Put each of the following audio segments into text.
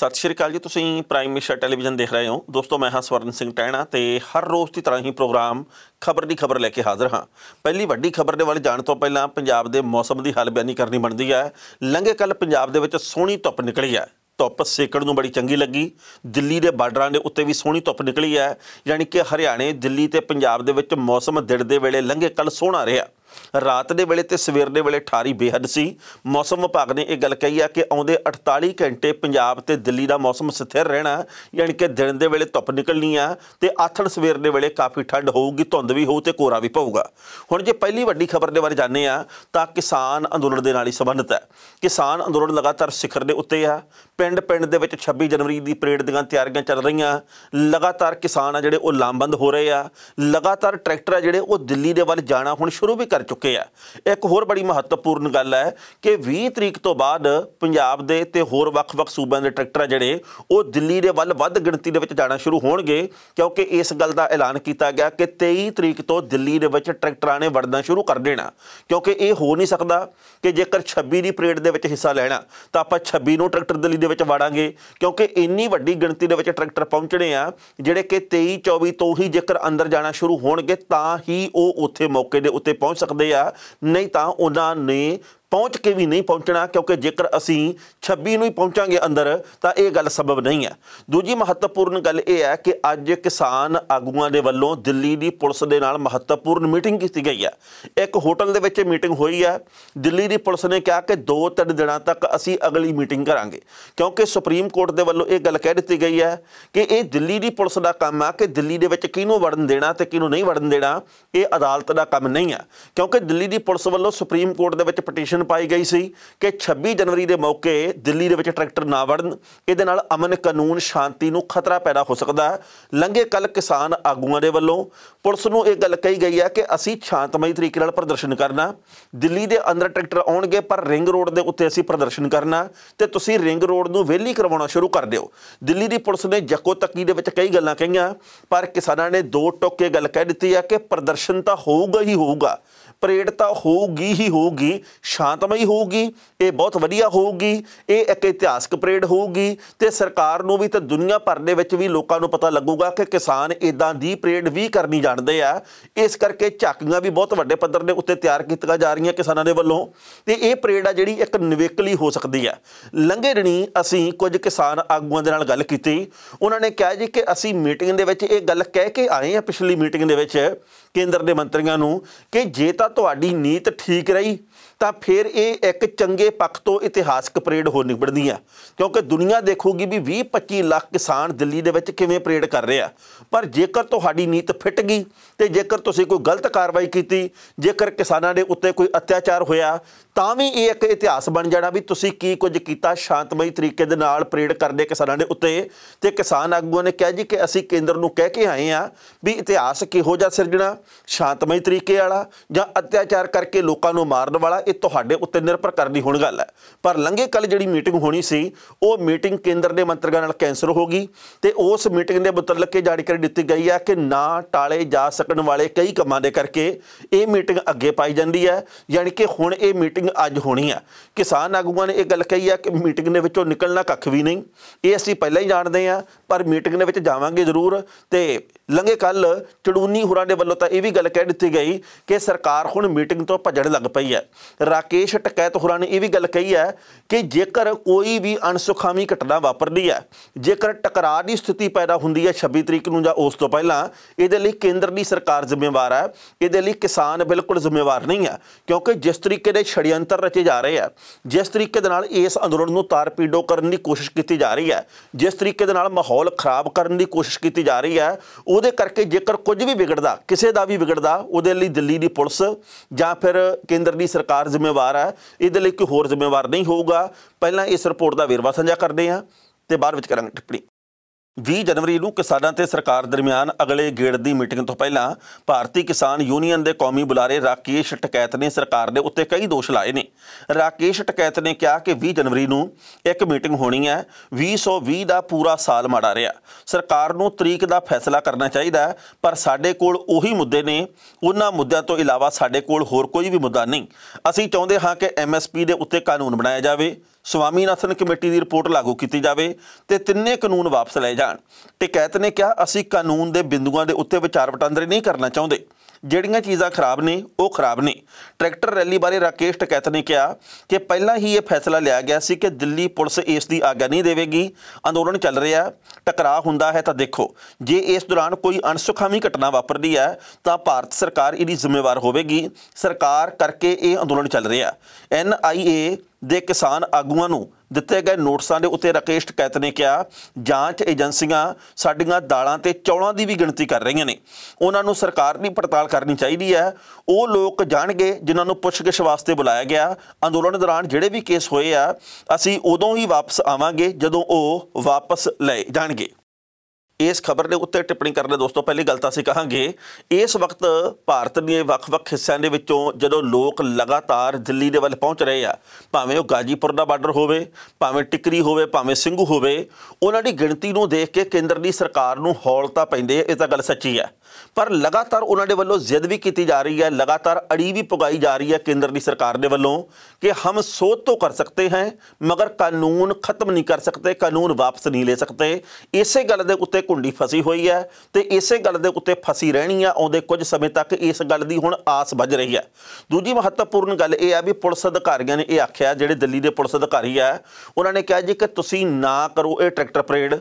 ਸਤਿ ਸ਼੍ਰੀ ਅਕਾਲ ਜੀ ਤੁਸੀਂ ਪ੍ਰਾਈਮ ਮਿਸ਼ਰ ਟੈਲੀਵਿਜ਼ਨ ਦੇਖ ਰਹੇ ਹੋ ਦੋਸਤੋ ਮੈਂ ਹਾਂ ਸਵਰਨ ਸਿੰਘ ਟੈਣਾ ਤੇ ਹਰ ਰੋਜ਼ ਦੀ ਤਰ੍ਹਾਂ ਹੀ ਪ੍ਰੋਗਰਾਮ ਖਬਰ ਦੀ ਖਬਰ ਲੈ ਕੇ ਹਾਜ਼ਰ ਹਾਂ ਪਹਿਲੀ ਵੱਡੀ ਖਬਰ ਦੇ ਵੱਲ ਜਾਣ ਤੋਂ ਪਹਿਲਾਂ ਪੰਜਾਬ ਦੇ ਮੌਸਮ ਦੀ ਹਾਲ ਬਿਆਨੀ ਕਰਨੀ ਬਣਦੀ ਹੈ ਲੰਘੇ ਕੱਲ ਪੰਜਾਬ ਦੇ ਵਿੱਚ ਸੋਹਣੀ ਧੁੱਪ ਨਿਕਲੀ ਹੈ ਧੁੱਪ ਸੇਕੜ ਨੂੰ ਬੜੀ ਚੰਗੀ ਲੱਗੀ ਦਿੱਲੀ ਦੇ ਬਾਰਡਰਾਂ ਦੇ ਉੱਤੇ ਵੀ ਸੋਹਣੀ ਧੁੱਪ ਨਿਕਲੀ ਹੈ ਯਾਨੀ ਕਿ ਹਰਿਆਣੇ ਦਿੱਲੀ ਤੇ ਪੰਜਾਬ ਦੇ ਵਿੱਚ ਮੌਸਮ ਦਿੜ ਦੇ ਵੇਲੇ ਲੰਘੇ ਕੱਲ ਸੋਹਣਾ ਰਿਹਾ ਰਾਤ ਦੇ ਵੇਲੇ ਤੇ ਸਵੇਰ ਦੇ ਵੇਲੇ ਠਾਰੀ ਬੇਹੱਦ ਸੀ ਮੌਸਮ ਵਿਭਾਗ ਨੇ ਇਹ ਗੱਲ ਕਹੀ ਆ ਕਿ ਆਉਂਦੇ 48 ਘੰਟੇ ਪੰਜਾਬ ਤੇ ਦਿੱਲੀ ਦਾ ਮੌਸਮ ਸਥਿਰ ਰਹਿਣਾ ਯਾਨੀ ਕਿ ਦਿਨ ਦੇ ਵੇਲੇ ਧੁੱਪ ਨਿਕਲਣੀ ਆ ਤੇ ਆਥਣ ਸਵੇਰ ਦੇ ਵੇਲੇ ਕਾਫੀ ਠੰਡ ਹੋਊਗੀ ਧੁੰਦ ਵੀ ਹੋਊ ਤੇ ਕੋਰਾ ਵੀ ਪਊਗਾ ਹੁਣ ਜੇ ਪਹਿਲੀ ਵੱਡੀ ਖਬਰ ਦੇ ਬਾਰੇ ਜਾਣਦੇ ਆ ਤਾਂ ਕਿਸਾਨ ਅੰਦੋਲਨ ਦੇ ਨਾਲ ਹੀ ਸੰਬੰਧਿਤ ਹੈ ਕਿਸਾਨ ਅੰਦੋਲਨ ਲਗਾਤਾਰ ਸਿਖਰ ਦੇ ਉੱਤੇ ਆ ਪਿੰਡ ਪਿੰਡ ਦੇ ਵਿੱਚ 26 ਜਨਵਰੀ ਦੀ ਪਰੇਡ ਦੀਆਂ ਤਿਆਰੀਆਂ ਚੱਲ ਰਹੀਆਂ ਲਗਾਤਾਰ ਕਿਸਾਨ ਆ ਜਿਹੜੇ ਉਹ ਲਾਮਬੰਦ ਹੋ ਰਹੇ ਆ ਲਗਾਤਾਰ ਟਰੈਕਟਰ ਆ ਜਿਹੜੇ ਉਹ ਦਿੱਲੀ ਦੇ ਵੱਲ ਜਾਣਾ ਹੁਣ ਸ਼ੁਰੂ ਵੀ ਕਰ ਕਰ ਚੁੱਕੇ ਆ ਇੱਕ ਹੋਰ ਬੜੀ ਮਹੱਤਵਪੂਰਨ ਗੱਲ ਹੈ ਕਿ 20 ਤਰੀਕ ਤੋਂ ਬਾਅਦ ਪੰਜਾਬ ਦੇ ਤੇ ਹੋਰ ਵੱਖ-ਵੱਖ ਸੂਬਿਆਂ ਦੇ ਟਰੈਕਟਰ ਜਿਹੜੇ ਉਹ ਦਿੱਲੀ ਦੇ ਵੱਲ ਵੱਧ ਗਿਣਤੀ ਦੇ ਵਿੱਚ ਜਾਣਾ ਸ਼ੁਰੂ ਹੋਣਗੇ ਕਿਉਂਕਿ ਇਸ ਗੱਲ ਦਾ ਐਲਾਨ ਕੀਤਾ ਗਿਆ ਕਿ 23 ਤਰੀਕ ਤੋਂ ਦਿੱਲੀ ਦੇ ਵਿੱਚ ਟਰੈਕਟਰਾਂ ਨੇ ਵੜਨਾ ਸ਼ੁਰੂ ਕਰ ਦੇਣਾ ਕਿਉਂਕਿ ਇਹ ਹੋ ਨਹੀਂ ਸਕਦਾ ਕਿ ਜੇਕਰ 26 ਦੀ ਪਰੇਡ ਦੇ ਵਿੱਚ ਹਿੱਸਾ ਲੈਣਾ ਤਾਂ ਆਪਾਂ 26 ਨੂੰ ਟਰੈਕਟਰ ਦਿੱਲੀ ਦੇ ਵਿੱਚ ਵੜਾਂਗੇ ਕਿਉਂਕਿ ਇੰਨੀ ਵੱਡੀ ਗਿਣਤੀ ਦੇ ਵਿੱਚ ਟਰੈਕਟਰ ਪਹੁੰਚਣੇ ਆ ਜਿਹੜੇ ਕਿ 23 24 ਤੋਂ ਹੀ ਜੇਕਰ ਅੰਦਰ ਜਾਣਾ ਸ਼ੁਰੂ ਹੋਣਗੇ ਤਾਂ ਹੀ ਉਹ ਉੱਥੇ ਮੌਕੇ ਦੇ ਉੱਤੇ ਪਹੁੰਚ ਸਕਦੇ ਆ ਨਹੀਂ ਤਾਂ ਉਹਨਾਂ ਨੇ ਪਹੁੰਚ ਕੇ ਵੀ ਨਹੀਂ ਪਹੁੰਚਣਾ ਕਿਉਂਕਿ ਜੇਕਰ ਅਸੀਂ 26 ਨੂੰ ਹੀ ਪਹੁੰਚਾਂਗੇ ਅੰਦਰ ਤਾਂ ਇਹ ਗੱਲ ਸਬਬ ਨਹੀਂ ਹੈ ਦੂਜੀ ਮਹੱਤਵਪੂਰਨ ਗੱਲ ਇਹ ਹੈ ਕਿ ਅੱਜ ਕਿਸਾਨ ਆਗੂਆਂ ਦੇ ਵੱਲੋਂ ਦਿੱਲੀ ਦੀ ਪੁਲਿਸ ਦੇ ਨਾਲ ਮਹੱਤਵਪੂਰਨ ਮੀਟਿੰਗ ਕੀਤੀ ਗਈ ਹੈ ਇੱਕ ਹੋਟਲ ਦੇ ਵਿੱਚ ਮੀਟਿੰਗ ਹੋਈ ਹੈ ਦਿੱਲੀ ਦੀ ਪੁਲਿਸ ਨੇ ਕਿਹਾ ਕਿ 2-3 ਦਿਨਾਂ ਤੱਕ ਅਸੀਂ ਅਗਲੀ ਮੀਟਿੰਗ ਕਰਾਂਗੇ ਕਿਉਂਕਿ ਸੁਪਰੀਮ ਕੋਰਟ ਦੇ ਵੱਲੋਂ ਇਹ ਗੱਲ ਕਹਿ ਦਿੱਤੀ ਗਈ ਹੈ ਕਿ ਇਹ ਦਿੱਲੀ ਦੀ ਪੁਲਿਸ ਦਾ ਕੰਮ ਆ ਕਿ ਦਿੱਲੀ ਦੇ ਵਿੱਚ ਕਿਹਨੂੰ ਵੜਨ ਦੇਣਾ ਤੇ ਕਿਹਨੂੰ ਨਹੀਂ ਵੜਨ ਦੇਣਾ ਇਹ ਅਦਾਲਤ ਦਾ ਕੰਮ ਨਹੀਂ ਹੈ ਕਿਉਂਕਿ ਦਿੱਲੀ ਦੀ ਪੁਲਿਸ ਵੱਲੋਂ ਸੁਪਰੀਮ ਕੋਰਟ ਦੇ ਵਿੱਚ ਪਟੀਸ਼ਨ ਕਮਿਸ਼ਨ ਪਾਈ ਗਈ ਸੀ ਕਿ 26 ਜਨਵਰੀ ਦੇ ਮੌਕੇ ਦਿੱਲੀ ਦੇ ਵਿੱਚ ਟਰੈਕਟਰ ਨਾ ਵੜਨ ਇਹਦੇ ਨਾਲ ਅਮਨ ਕਾਨੂੰਨ ਸ਼ਾਂਤੀ ਨੂੰ ਖਤਰਾ ਪੈਦਾ ਹੋ ਸਕਦਾ ਲੰਘੇ ਕੱਲ ਕਿਸਾਨ ਆਗੂਆਂ ਦੇ ਵੱਲੋਂ ਪੁਲਿਸ ਨੂੰ ਇਹ ਗੱਲ ਕਹੀ ਗਈ ਹੈ ਕਿ ਅਸੀਂ ਸ਼ਾਂਤਮਈ ਤਰੀਕੇ ਨਾਲ ਪ੍ਰਦਰਸ਼ਨ ਕਰਨਾ ਦਿੱਲੀ ਦੇ ਅੰਦਰ ਟਰੈਕਟਰ ਆਉਣਗੇ ਪਰ ਰਿੰਗ ਰੋਡ ਦੇ ਉੱਤੇ ਅਸੀਂ ਪ੍ਰਦਰਸ਼ਨ ਕਰਨਾ ਤੇ ਤੁਸੀਂ ਰਿੰਗ ਰੋਡ ਨੂੰ ਵਿਹਲੀ ਕਰਵਾਉਣਾ ਸ਼ੁਰੂ ਕਰ ਦਿਓ ਦਿੱਲੀ ਦੀ ਪੁਲਿਸ ਨੇ ਜੱਕੋ ਤੱਕੀ ਦੇ ਵਿੱਚ ਕਈ ਗੱਲਾਂ ਕਹੀਆਂ ਪਰ ਕਿਸਾਨਾਂ ਨੇ ਦੋ ਟੋਕੇ ਗੱਲ ਕਹਿ ਦਿੱਤੀ ਹੈ ਕਿ ਪ੍ਰਦਰਸ਼ਨ ਤਾਂ ਹੋਊਗਾ ਹੀ ਹੋਊਗਾ ਪਰੇਡ ਤਾਂ ਹੋਊਗੀ ਹੀ ਹੋਊਗੀ ਸ਼ਾਂਤਮਈ ਹੋਊਗੀ ਇਹ ਬਹੁਤ ਵਧੀਆ ਹੋਊਗੀ ਇਹ ਇੱਕ ਇਤਿਹਾਸਕ ਪਰੇਡ ਹੋਊਗੀ ਤੇ ਸਰਕਾਰ ਨੂੰ ਵੀ ਤੇ ਦੁਨੀਆ ਭਰ ਦੇ ਵਿੱਚ ਵੀ ਲੋਕਾਂ ਨੂੰ ਪਤਾ ਲੱਗੂਗਾ ਕਿ ਕਿਸਾਨ ਇਦਾਂ ਦੀ ਪਰੇਡ ਵੀ ਕਰਨੀ ਜਾਣਦੇ ਆ ਇਸ ਕਰਕੇ ਝਾਕੀਆਂ ਵੀ ਬਹੁਤ ਵੱਡੇ ਪੱਧਰ ਦੇ ਉੱਤੇ ਤਿਆਰ ਕੀਤੀਆਂ ਜਾ ਰਹੀਆਂ ਕਿਸਾਨਾਂ ਦੇ ਵੱਲੋਂ ਤੇ ਇਹ ਪਰੇਡ ਆ ਜਿਹੜੀ ਇੱਕ ਨਿਵੇਕਲੀ ਹੋ ਸਕਦੀ ਆ ਲੰਘੇ ਰਣੀ ਅਸੀਂ ਕੁਝ ਕਿਸਾਨ ਆਗੂਆਂ ਦੇ ਨਾਲ ਗੱਲ ਕੀਤੀ ਉਹਨਾਂ ਨੇ ਕਿਹਾ ਜੀ ਕਿ ਅਸੀਂ ਮੀਟਿੰਗ ਦੇ ਵਿੱਚ ਇਹ ਗੱਲ ਕਹਿ ਕੇ ਆਏ ਆ ਪਿਛਲੀ ਮੀਟਿੰਗ ਦੇ ਵਿੱਚ ਕੇਂਦਰ ਦੇ ਮੰਤਰੀਆਂ ਨੂੰ ਕਿ ਜੇ ਤਾਂ ਤੁਹਾਡੀ ਨੀਤ ਠੀਕ ਰਹੀ ਤਾਂ ਫਿਰ ਇਹ ਇੱਕ ਚੰਗੇ ਪੱਖ ਤੋਂ ਇਤਿਹਾਸਕ ਪਰੇਡ ਹੋ ਨਿਬੜਦੀ ਆ ਕਿਉਂਕਿ ਦੁਨੀਆ ਦੇਖੂਗੀ ਵੀ 20-25 ਲੱਖ ਕਿਸਾਨ ਦਿੱਲੀ ਦੇ ਵਿੱਚ ਕਿਵੇਂ ਪਰੇਡ ਕਰ ਰਹੇ ਆ ਪਰ ਜੇਕਰ ਤੁਹਾਡੀ ਨੀਤ ਫਿੱਟ ਗਈ ਤੇ ਜੇਕਰ ਤੁਸੀਂ ਕੋਈ ਗਲਤ ਕਾਰਵਾਈ ਕੀਤੀ ਜੇਕਰ ਕਿਸਾਨਾਂ ਦੇ ਉੱਤੇ ਕੋਈ ਅਤਿਆਚਾਰ ਹੋਇਆ ਤਾਂ ਵੀ ਇਹ ਇੱਕ ਇਤਿਹਾਸ ਬਣ ਜਾਣਾ ਵੀ ਤੁਸੀਂ ਕੀ ਕੁਝ ਕੀਤਾ ਸ਼ਾਂਤਮਈ ਤਰੀਕੇ ਦੇ ਨਾਲ ਪਰੇਡ ਕਰਦੇ ਕਿਸਾਨਾਂ ਦੇ ਉੱਤੇ ਤੇ ਕਿਸਾਨ ਆਗੂਆਂ ਨੇ ਕਿਹਾ ਜੀ ਕਿ ਅਸੀਂ ਕੇਂਦਰ ਨੂੰ ਕਹਿ ਕੇ ਆਏ ਆ ਵੀ ਇਤਿਹਾਸ ਕਿਹੋ ਜਿਹਾ ਸਿਰਜਣਾ ਸ਼ਾਂਤਮਈ ਤਰੀਕੇ ਵਾਲਾ ਜਾਂ ਅਤਿਆਚਾਰ ਕਰਕੇ ਲੋਕਾਂ ਨੂੰ ਮਾਰਨ ਵਾਲਾ ਇਹ ਤੁਹਾਡੇ ਉੱਤੇ ਨਿਰਭਰ ਕਰਦੀ ਹੁਣ ਗੱਲ ਹੈ ਪਰ ਲੰਘੇ ਕੱਲ ਜਿਹੜੀ ਮੀਟਿੰਗ ਹੋਣੀ ਸੀ ਉਹ ਮੀਟਿੰਗ ਕੇਂਦਰ ਦੇ ਮੰਤਰੀਆਂ ਨਾਲ ਕੈਂਸਲ ਹੋ ਗਈ ਤੇ ਉਸ ਮੀਟਿੰਗ ਦੇ ਮੁਤਲਕ ਇਹ ਜਾਣਕਾਰੀ ਦਿੱਤੀ ਗਈ ਹੈ ਕਿ ਨਾ ਟਾਲੇ ਜਾ ਸਕਣ ਵਾਲੇ ਕਈ ਕੰਮਾਂ ਦੇ ਕਰਕੇ ਇਹ ਮੀਟਿੰਗ ਅੱਗੇ ਪਾਈ ਜਾਂਦੀ ਹੈ ਯਾਨੀ ਕਿ ਹੁਣ ਇਹ ਮੀਟਿੰਗ ਅੱਜ ਹੋਣੀ ਹੈ ਕਿਸਾਨ ਆਗੂਆਂ ਨੇ ਇਹ ਗੱਲ ਕਹੀ ਹੈ ਕਿ ਮੀਟਿੰਗ ਦੇ ਵਿੱਚੋਂ ਨਿਕਲਣਾ ਕੱਖ ਵੀ ਨਹੀਂ ਇਹ ਅਸੀਂ ਪਹਿਲਾਂ ਹੀ ਜਾਣਦੇ ਹਾਂ ਪਰ ਮੀਟਿੰਗ ਦੇ ਵਿੱਚ ਜਾਵਾਂਗੇ ਜ਼ਰੂਰ ਤੇ ਲੰਗੇ ਕੱਲ ਚੜੂਨੀ ਹੁਰਾਂ ਦੇ ਵੱਲੋਂ ਤਾਂ ਇਹ ਵੀ ਗੱਲ ਕਹਿ ਦਿੱਤੀ ਗਈ ਕਿ ਸਰਕਾਰ ਹੁਣ ਮੀਟਿੰਗ ਤੋਂ ਭੱਜਣ ਲੱਗ ਪਈ ਹੈ ਰਾਕੇਸ਼ ਟਕੈਤ ਹੋਰਾਂ ਨੇ ਇਹ ਵੀ ਗੱਲ ਕਹੀ ਹੈ ਕਿ ਜੇਕਰ ਕੋਈ ਵੀ ਅਣਸੁਖਾਵੀ ਘਟਨਾ ਵਾਪਰਦੀ ਹੈ ਜੇਕਰ ਟਕਰਾਅ ਦੀ ਸਥਿਤੀ ਪੈਦਾ ਹੁੰਦੀ ਹੈ 26 ਤਰੀਕ ਨੂੰ ਜਾਂ ਉਸ ਤੋਂ ਪਹਿਲਾਂ ਇਹਦੇ ਲਈ ਕੇਂਦਰ ਦੀ ਸਰਕਾਰ ਜ਼ਿੰਮੇਵਾਰ ਹੈ ਇਹਦੇ ਲਈ ਕਿਸਾਨ ਬਿਲਕੁਲ ਜ਼ਿੰਮੇਵਾਰ ਨਹੀਂ ਹੈ ਕਿਉਂਕਿ ਜਿਸ ਤਰੀਕੇ ਦੇ ਛੜਿਅੰਤਰ ਰਚੇ ਜਾ ਰਹੇ ਆ ਜਿਸ ਤਰੀਕੇ ਦੇ ਨਾਲ ਇਸ ਅੰਦੋਲਨ ਨੂੰ ਤਾਰਪੀਡੋ ਕਰਨ ਦੀ ਕੋਸ਼ਿਸ਼ ਕੀਤੀ ਜਾ ਰਹੀ ਹੈ ਜਿਸ ਤਰੀਕੇ ਦੇ ਨਾਲ ਮਾਹੌਲ ਖਰਾਬ ਕਰਨ ਦੀ ਕੋਸ਼ਿਸ਼ ਕੀਤੀ ਜਾ ਰਹੀ ਹੈ ਉਹਦੇ ਕਰਕੇ ਜੇਕਰ ਕੁਝ ਵੀ ਵਿਗੜਦਾ ਕਿਸੇ ਦਾ ਵੀ ਵਿਗੜਦਾ ਉਹਦੇ ਲਈ ਦਿੱਲੀ ਦੀ ਪੁਲਿਸ ਜਾਂ ਫਿਰ ਕੇਂਦਰ ਦੀ ਸਰਕਾਰ ਸਰਕਾਰ ਜ਼ਿੰਮੇਵਾਰ ਹੈ ਇਹਦੇ ਲਈ ਕੋਈ ਹੋਰ ਜ਼ਿੰਮੇਵਾਰ ਨਹੀਂ ਹੋਊਗਾ ਪਹਿਲਾਂ ਇਸ ਰਿਪੋਰਟ ਦਾ ਵੇਰਵਾ ਸਾਂਝਾ ਕਰਦੇ ਆਂ ਤੇ ਬਾਅਦ ਵਿੱਚ ਕਰਾਂਗੇ ਟਿੱਪਣੀ 20 ਜਨਵਰੀ ਨੂੰ ਕਿਸਾਨਾਂ ਤੇ ਸਰਕਾਰ ਦਰਮਿਆਨ ਅਗਲੇ ਗੇੜ ਦੀ ਮੀਟਿੰਗ ਤੋਂ ਪਹਿਲਾਂ ਭਾਰਤੀ ਕਿਸਾਨ ਯੂਨੀਅਨ ਦੇ ਕੌਮੀ ਬੁਲਾਰੇ ਰਾਕੇਸ਼ ਟਕੈਤ ਨੇ ਸਰਕਾਰ ਦੇ ਉੱਤੇ ਕਈ ਦੋਸ਼ ਲਾਏ ਨੇ ਰਾਕੇਸ਼ ਟਕੈਤ ਨੇ ਕਿਹਾ ਕਿ 20 ਜਨਵਰੀ ਨੂੰ ਇੱਕ ਮੀਟਿੰਗ ਹੋਣੀ ਹੈ 2020 ਦਾ ਪੂਰਾ ਸਾਲ ਮਾੜਾ ਰਿਹਾ ਸਰਕਾਰ ਨੂੰ ਤਰੀਕ ਦਾ ਫੈਸਲਾ ਕਰਨਾ ਚਾਹੀਦਾ ਪਰ ਸਾਡੇ ਕੋਲ ਉਹੀ ਮੁੱਦੇ ਨੇ ਉਹਨਾਂ ਮੁੱਦਿਆਂ ਤੋਂ ਇਲਾਵਾ ਸਾਡੇ ਕੋਲ ਹੋਰ ਕੋਈ ਵੀ ਮੁੱਦਾ ਨਹੀਂ ਅਸੀਂ ਚਾਹੁੰਦੇ ਹਾਂ ਕਿ ਐਮਐਸਪੀ ਦੇ ਉੱਤੇ ਕਾਨੂੰਨ ਬਣਾਇਆ ਜਾਵੇ ਸਵਾਮੀਨਾਥਨ ਕਮੇਟੀ ਦੀ ਰਿਪੋਰਟ ਲਾਗੂ ਕੀਤੀ ਜਾਵੇ ਤੇ ਤਿੰਨੇ ਕਾਨੂੰਨ ਵਾਪਸ ਲਏ ਜਾਣ ਤੇ ਟਿਕੈਤ ਨੇ ਕਿਹਾ ਅਸੀਂ ਕਾਨੂੰਨ ਦੇ ਬਿੰਦੂਆਂ ਦੇ ਉੱਤੇ ਵਿਚਾਰ ਵਟਾਂਦਰੇ ਨਹੀਂ ਕਰਨਾ ਚਾਹੁੰਦੇ ਜਿਹੜੀਆਂ ਚੀਜ਼ਾਂ ਖਰਾਬ ਨੇ ਉਹ ਖਰਾਬ ਨੇ ਟਰੈਕਟਰ ਰੈਲੀ ਬਾਰੇ ਰਾਕੇਸ਼ ਟਕੈਤ ਨੇ ਕਿਹਾ ਕਿ ਪਹਿਲਾਂ ਹੀ ਇਹ ਫੈਸਲਾ ਲਿਆ ਗਿਆ ਸੀ ਕਿ ਦਿੱਲੀ ਪੁਲਿਸ ਇਸ ਦੀ ਆਗਿਆ ਨਹੀਂ ਦੇਵੇਗੀ ਅੰਦੋਲਨ ਚੱਲ ਰਿਹਾ ਟਕਰਾਅ ਹੁੰਦਾ ਹੈ ਤਾਂ ਦੇਖੋ ਜੇ ਇਸ ਦੌਰਾਨ ਕੋਈ ਅਣਸੁਖਾਵੀ ਘਟਨਾ ਵਾਪਰਦੀ ਹੈ ਤਾਂ ਭਾਰਤ ਸਰਕਾਰ ਇਹਦੀ ਜ਼ਿੰਮੇਵਾਰ ਹੋਵੇਗੀ ਸਰਕਾਰ ਕਰਕੇ ਇਹ ਅੰਦੋਲਨ ਚੱਲ ਰਿਹਾ ਐਨ ਆਈ ਏ ਦੇ ਕਿਸਾਨ ਆਗੂਆਂ ਨੂੰ ਦਿੱਤੇ ਗਏ ਨੋਟਿਸਾਂ ਦੇ ਉੱਤੇ ਰਕੇਸ਼ ਟਕੈਤ ਨੇ ਕਿਹਾ ਜਾਂਚ ਏਜੰਸੀਆਂ ਸਾਡੀਆਂ ਦਾਲਾਂ ਤੇ ਚੌਲਾਂ ਦੀ ਵੀ ਗਿਣਤੀ ਕਰ ਰਹੀਆਂ ਨੇ ਉਹਨਾਂ ਨੂੰ ਸਰਕਾਰ ਦੀ ਪੜਤਾਲ ਕਰਨੀ ਚਾਹੀਦੀ ਹੈ ਉਹ ਲੋਕ ਜਾਣਗੇ ਜਿਨ੍ਹਾਂ ਨੂੰ ਪੁੱਛਗਿੱਛ ਵਾਸਤੇ ਬੁਲਾਇਆ ਗਿਆ ਅੰਦੋਲਨ ਦੌਰਾਨ ਜਿਹੜੇ ਵੀ ਕੇਸ ਹੋਏ ਆ ਅਸੀਂ ਉਦੋਂ ਹੀ ਵਾਪਸ ਆਵਾਂਗੇ ਜਦੋਂ ਉਹ ਵਾਪਸ ਲਏ ਜਾਣਗੇ ਇਸ ਖਬਰ ਦੇ ਉੱਤੇ ਟਿੱਪਣੀ ਕਰਨ ਦੇ ਦੋਸਤੋ ਪਹਿਲੀ ਗੱਲ ਤਾਂ ਅਸੀਂ ਕਹਾਂਗੇ ਇਸ ਵਕਤ ਭਾਰਤ ਦੇ ਵੱਖ-ਵੱਖ ਹਿੱਸਿਆਂ ਦੇ ਵਿੱਚੋਂ ਜਦੋਂ ਲੋਕ ਲਗਾਤਾਰ ਦਿੱਲੀ ਦੇ ਵੱਲ ਪਹੁੰਚ ਰਹੇ ਆ ਭਾਵੇਂ ਉਹ ਗਾਜੀਪੁਰ ਦਾ ਬਾਰਡਰ ਹੋਵੇ ਭਾਵੇਂ ਟਿਕਰੀ ਹੋਵੇ ਭਾਵੇਂ ਸਿੰਘੂ ਹੋਵੇ ਉਹਨਾਂ ਦੀ ਗਿਣਤੀ ਨੂੰ ਦੇਖ ਕੇ ਕੇਂਦਰ ਦੀ ਸਰਕਾਰ ਨੂੰ ਹੌਲਤਾ ਪੈਂਦੇ ਇਹ ਤਾਂ ਗੱਲ ਸੱਚੀ ਹੈ ਪਰ ਲਗਾਤਾਰ ਉਹਨਾਂ ਦੇ ਵੱਲੋਂ ਜ਼ਿੱਦ ਵੀ ਕੀਤੀ ਜਾ ਰਹੀ ਹੈ ਲਗਾਤਾਰ ਅੜੀ ਵੀ ਪੁਗਾਈ ਜਾ ਰਹੀ ਹੈ ਕੇਂਦਰ ਦੀ ਸਰਕਾਰ ਦੇ ਵੱਲੋਂ ਕਿ ਹਮ ਸੋਧ ਤੋਂ ਕਰ ਸਕਤੇ ਹੈ ਮਗਰ ਕਾਨੂੰਨ ਖਤਮ ਨਹੀਂ ਕਰ ਸਕਤੇ ਕਾਨੂੰਨ ਵਾਪਸ ਨਹੀਂ ਲੈ ਸਕਤੇ ਇਸੇ ਗੱਲ ਦੇ ਉੱਤੇ ਕੁੰਡੀ ਫਸੀ ਹੋਈ ਹੈ ਤੇ ਇਸੇ ਗੱਲ ਦੇ ਉੱਤੇ ਫਸੀ ਰਹਿਣੀ ਆ ਆਉਂਦੇ ਕੁਝ ਸਮੇਂ ਤੱਕ ਇਸ ਗੱਲ ਦੀ ਹੁਣ ਆਸ ਵੱਜ ਰਹੀ ਹੈ ਦੂਜੀ ਮਹੱਤਵਪੂਰਨ ਗੱਲ ਇਹ ਆ ਵੀ ਪੁਲਿਸ ਅਧਿਕਾਰੀਆਂ ਨੇ ਇਹ ਆਖਿਆ ਜਿਹੜੇ ਦਿੱਲੀ ਦੇ ਪੁਲਿਸ ਅਧਿਕਾਰੀ ਆ ਉਹਨਾਂ ਨੇ ਕਿਹਾ ਜੀ ਕਿ ਤੁਸੀਂ ਨਾ ਕਰੋ ਇਹ ਟਰੈਕਟਰ ਪਰੇਡ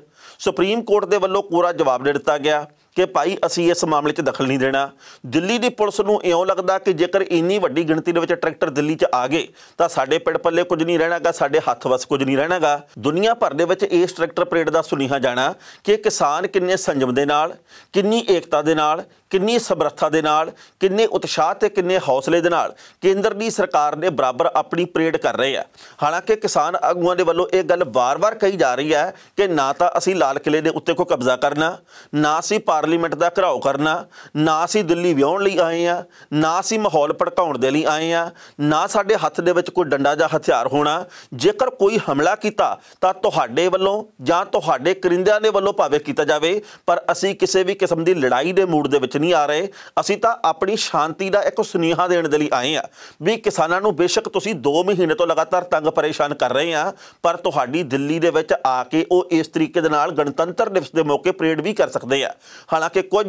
ਸੁਪਰੀਮ ਕੋਰਟ ਦੇ ਵੱਲੋਂ ਕੋਰਾ ਜਵਾਬ ਦੇ ਦਿੱਤਾ ਗਿਆ ਕਿ ਭਾਈ ਅਸੀਂ ਇਸ ਮਾਮਲੇ 'ਚ ਦਖਲ ਨਹੀਂ ਦੇਣਾ ਦਿੱਲੀ ਦੀ ਪੁਲਿਸ ਨੂੰ ਇਉਂ ਲੱਗਦਾ ਕਿ ਜੇਕਰ ਇੰਨੀ ਵੱਡੀ ਗਿਣਤੀ ਦੇ ਵਿੱਚ ਟਰੈਕਟਰ ਦਿੱਲੀ 'ਚ ਆ ਗਏ ਤਾਂ ਸਾਡੇ ਪਿੰਡ ਪੱਲੇ ਕੁਝ ਨਹੀਂ ਰਹਿਣਾਗਾ ਸਾਡੇ ਹੱਥ ਵਸ ਕੁਝ ਨਹੀਂ ਰਹਿਣਾਗਾ ਦੁਨੀਆ ਭਰ ਦੇ ਵਿੱਚ ਇਸ ਟਰੈਕਟਰ ਪਰੇਡ ਦਾ ਸੁਨੇਹਾ ਜਾਣਾ ਕਿ ਕਿਸਾਨ ਕਿੰਨੇ ਸੰਜਮ ਦੇ ਨਾਲ ਕਿੰਨੀ ਏਕਤਾ ਦੇ ਨਾਲ ਕਿੰਨੀ ਸਮਰੱਥਾ ਦੇ ਨਾਲ ਕਿੰਨੇ ਉਤਸ਼ਾਹ ਤੇ ਕਿੰਨੇ ਹੌਸਲੇ ਦੇ ਨਾਲ ਕੇਂਦਰ ਦੀ ਸਰਕਾਰ ਨੇ ਬਰਾਬਰ ਆਪਣੀ ਪ੍ਰੇਡ ਕਰ ਰਹੇ ਆ ਹਾਲਾਂਕਿ ਕਿਸਾਨ ਆਗੂਆਂ ਦੇ ਵੱਲੋਂ ਇਹ ਗੱਲ ਵਾਰ-ਵਾਰ ਕਹੀ ਜਾ ਰਹੀ ਹੈ ਕਿ ਨਾ ਤਾਂ ਅਸੀਂ ਲਾਲ ਕਿਲੇ ਦੇ ਉੱਤੇ ਕੋਈ ਕਬਜ਼ਾ ਕਰਨਾ ਨਾ ਅਸੀਂ ਪਾਰਲੀਮੈਂਟ ਦਾ ਘਰਾਓ ਕਰਨਾ ਨਾ ਅਸੀਂ ਦਿੱਲੀ ਵਿਆਉਣ ਲਈ ਆਏ ਆ ਨਾ ਅਸੀਂ ਮਾਹੌਲ ਭੜਕਾਉਣ ਦੇ ਲਈ ਆਏ ਆ ਨਾ ਸਾਡੇ ਹੱਥ ਦੇ ਵਿੱਚ ਕੋਈ ਡੰਡਾ ਜਾਂ ਹਥਿਆਰ ਹੋਣਾ ਜੇਕਰ ਕੋਈ ਹਮਲਾ ਕੀਤਾ ਤਾਂ ਤੁਹਾਡੇ ਵੱਲੋਂ ਜਾਂ ਤੁਹਾਡੇ ਕਰਿੰਦਿਆਂ ਦੇ ਵੱਲੋਂ ਭਾਵੇਂ ਕੀਤਾ ਜਾਵੇ ਪਰ ਅਸੀਂ ਕਿਸੇ ਵੀ ਕਿਸਮ ਦੀ ਲੜਾਈ ਦੇ ਮੂਡ ਦੇ ਵਿੱਚ ਨਹੀਂ ਆ ਰਹੇ ਅਸੀਂ ਤਾਂ ਆਪਣੀ ਸ਼ਾਂਤੀ ਦਾ ਇੱਕ ਸੁਨੇਹਾ ਦੇਣ ਦੇ ਲਈ ਆਏ ਆ ਵੀ ਕਿਸਾਨਾਂ ਨੂੰ ਬੇਸ਼ੱਕ ਤੁਸੀਂ 2 ਮਹੀਨੇ ਤੋਂ ਲਗਾਤਾਰ ਤੰਗ ਪਰੇਸ਼ਾਨ ਕਰ ਰਹੇ ਆ ਪਰ ਤੁਹਾਡੀ ਦਿੱਲੀ ਦੇ ਵਿੱਚ ਆ ਕੇ ਉਹ ਇਸ ਤਰੀਕੇ ਦੇ ਨਾਲ ਗਣਤੰਤਰ ਦਿਵਸ ਦੇ ਮੌਕੇ ਪਰੇਡ ਵੀ ਕਰ ਸਕਦੇ ਆ ਹਾਲਾਂਕਿ ਕੁਝ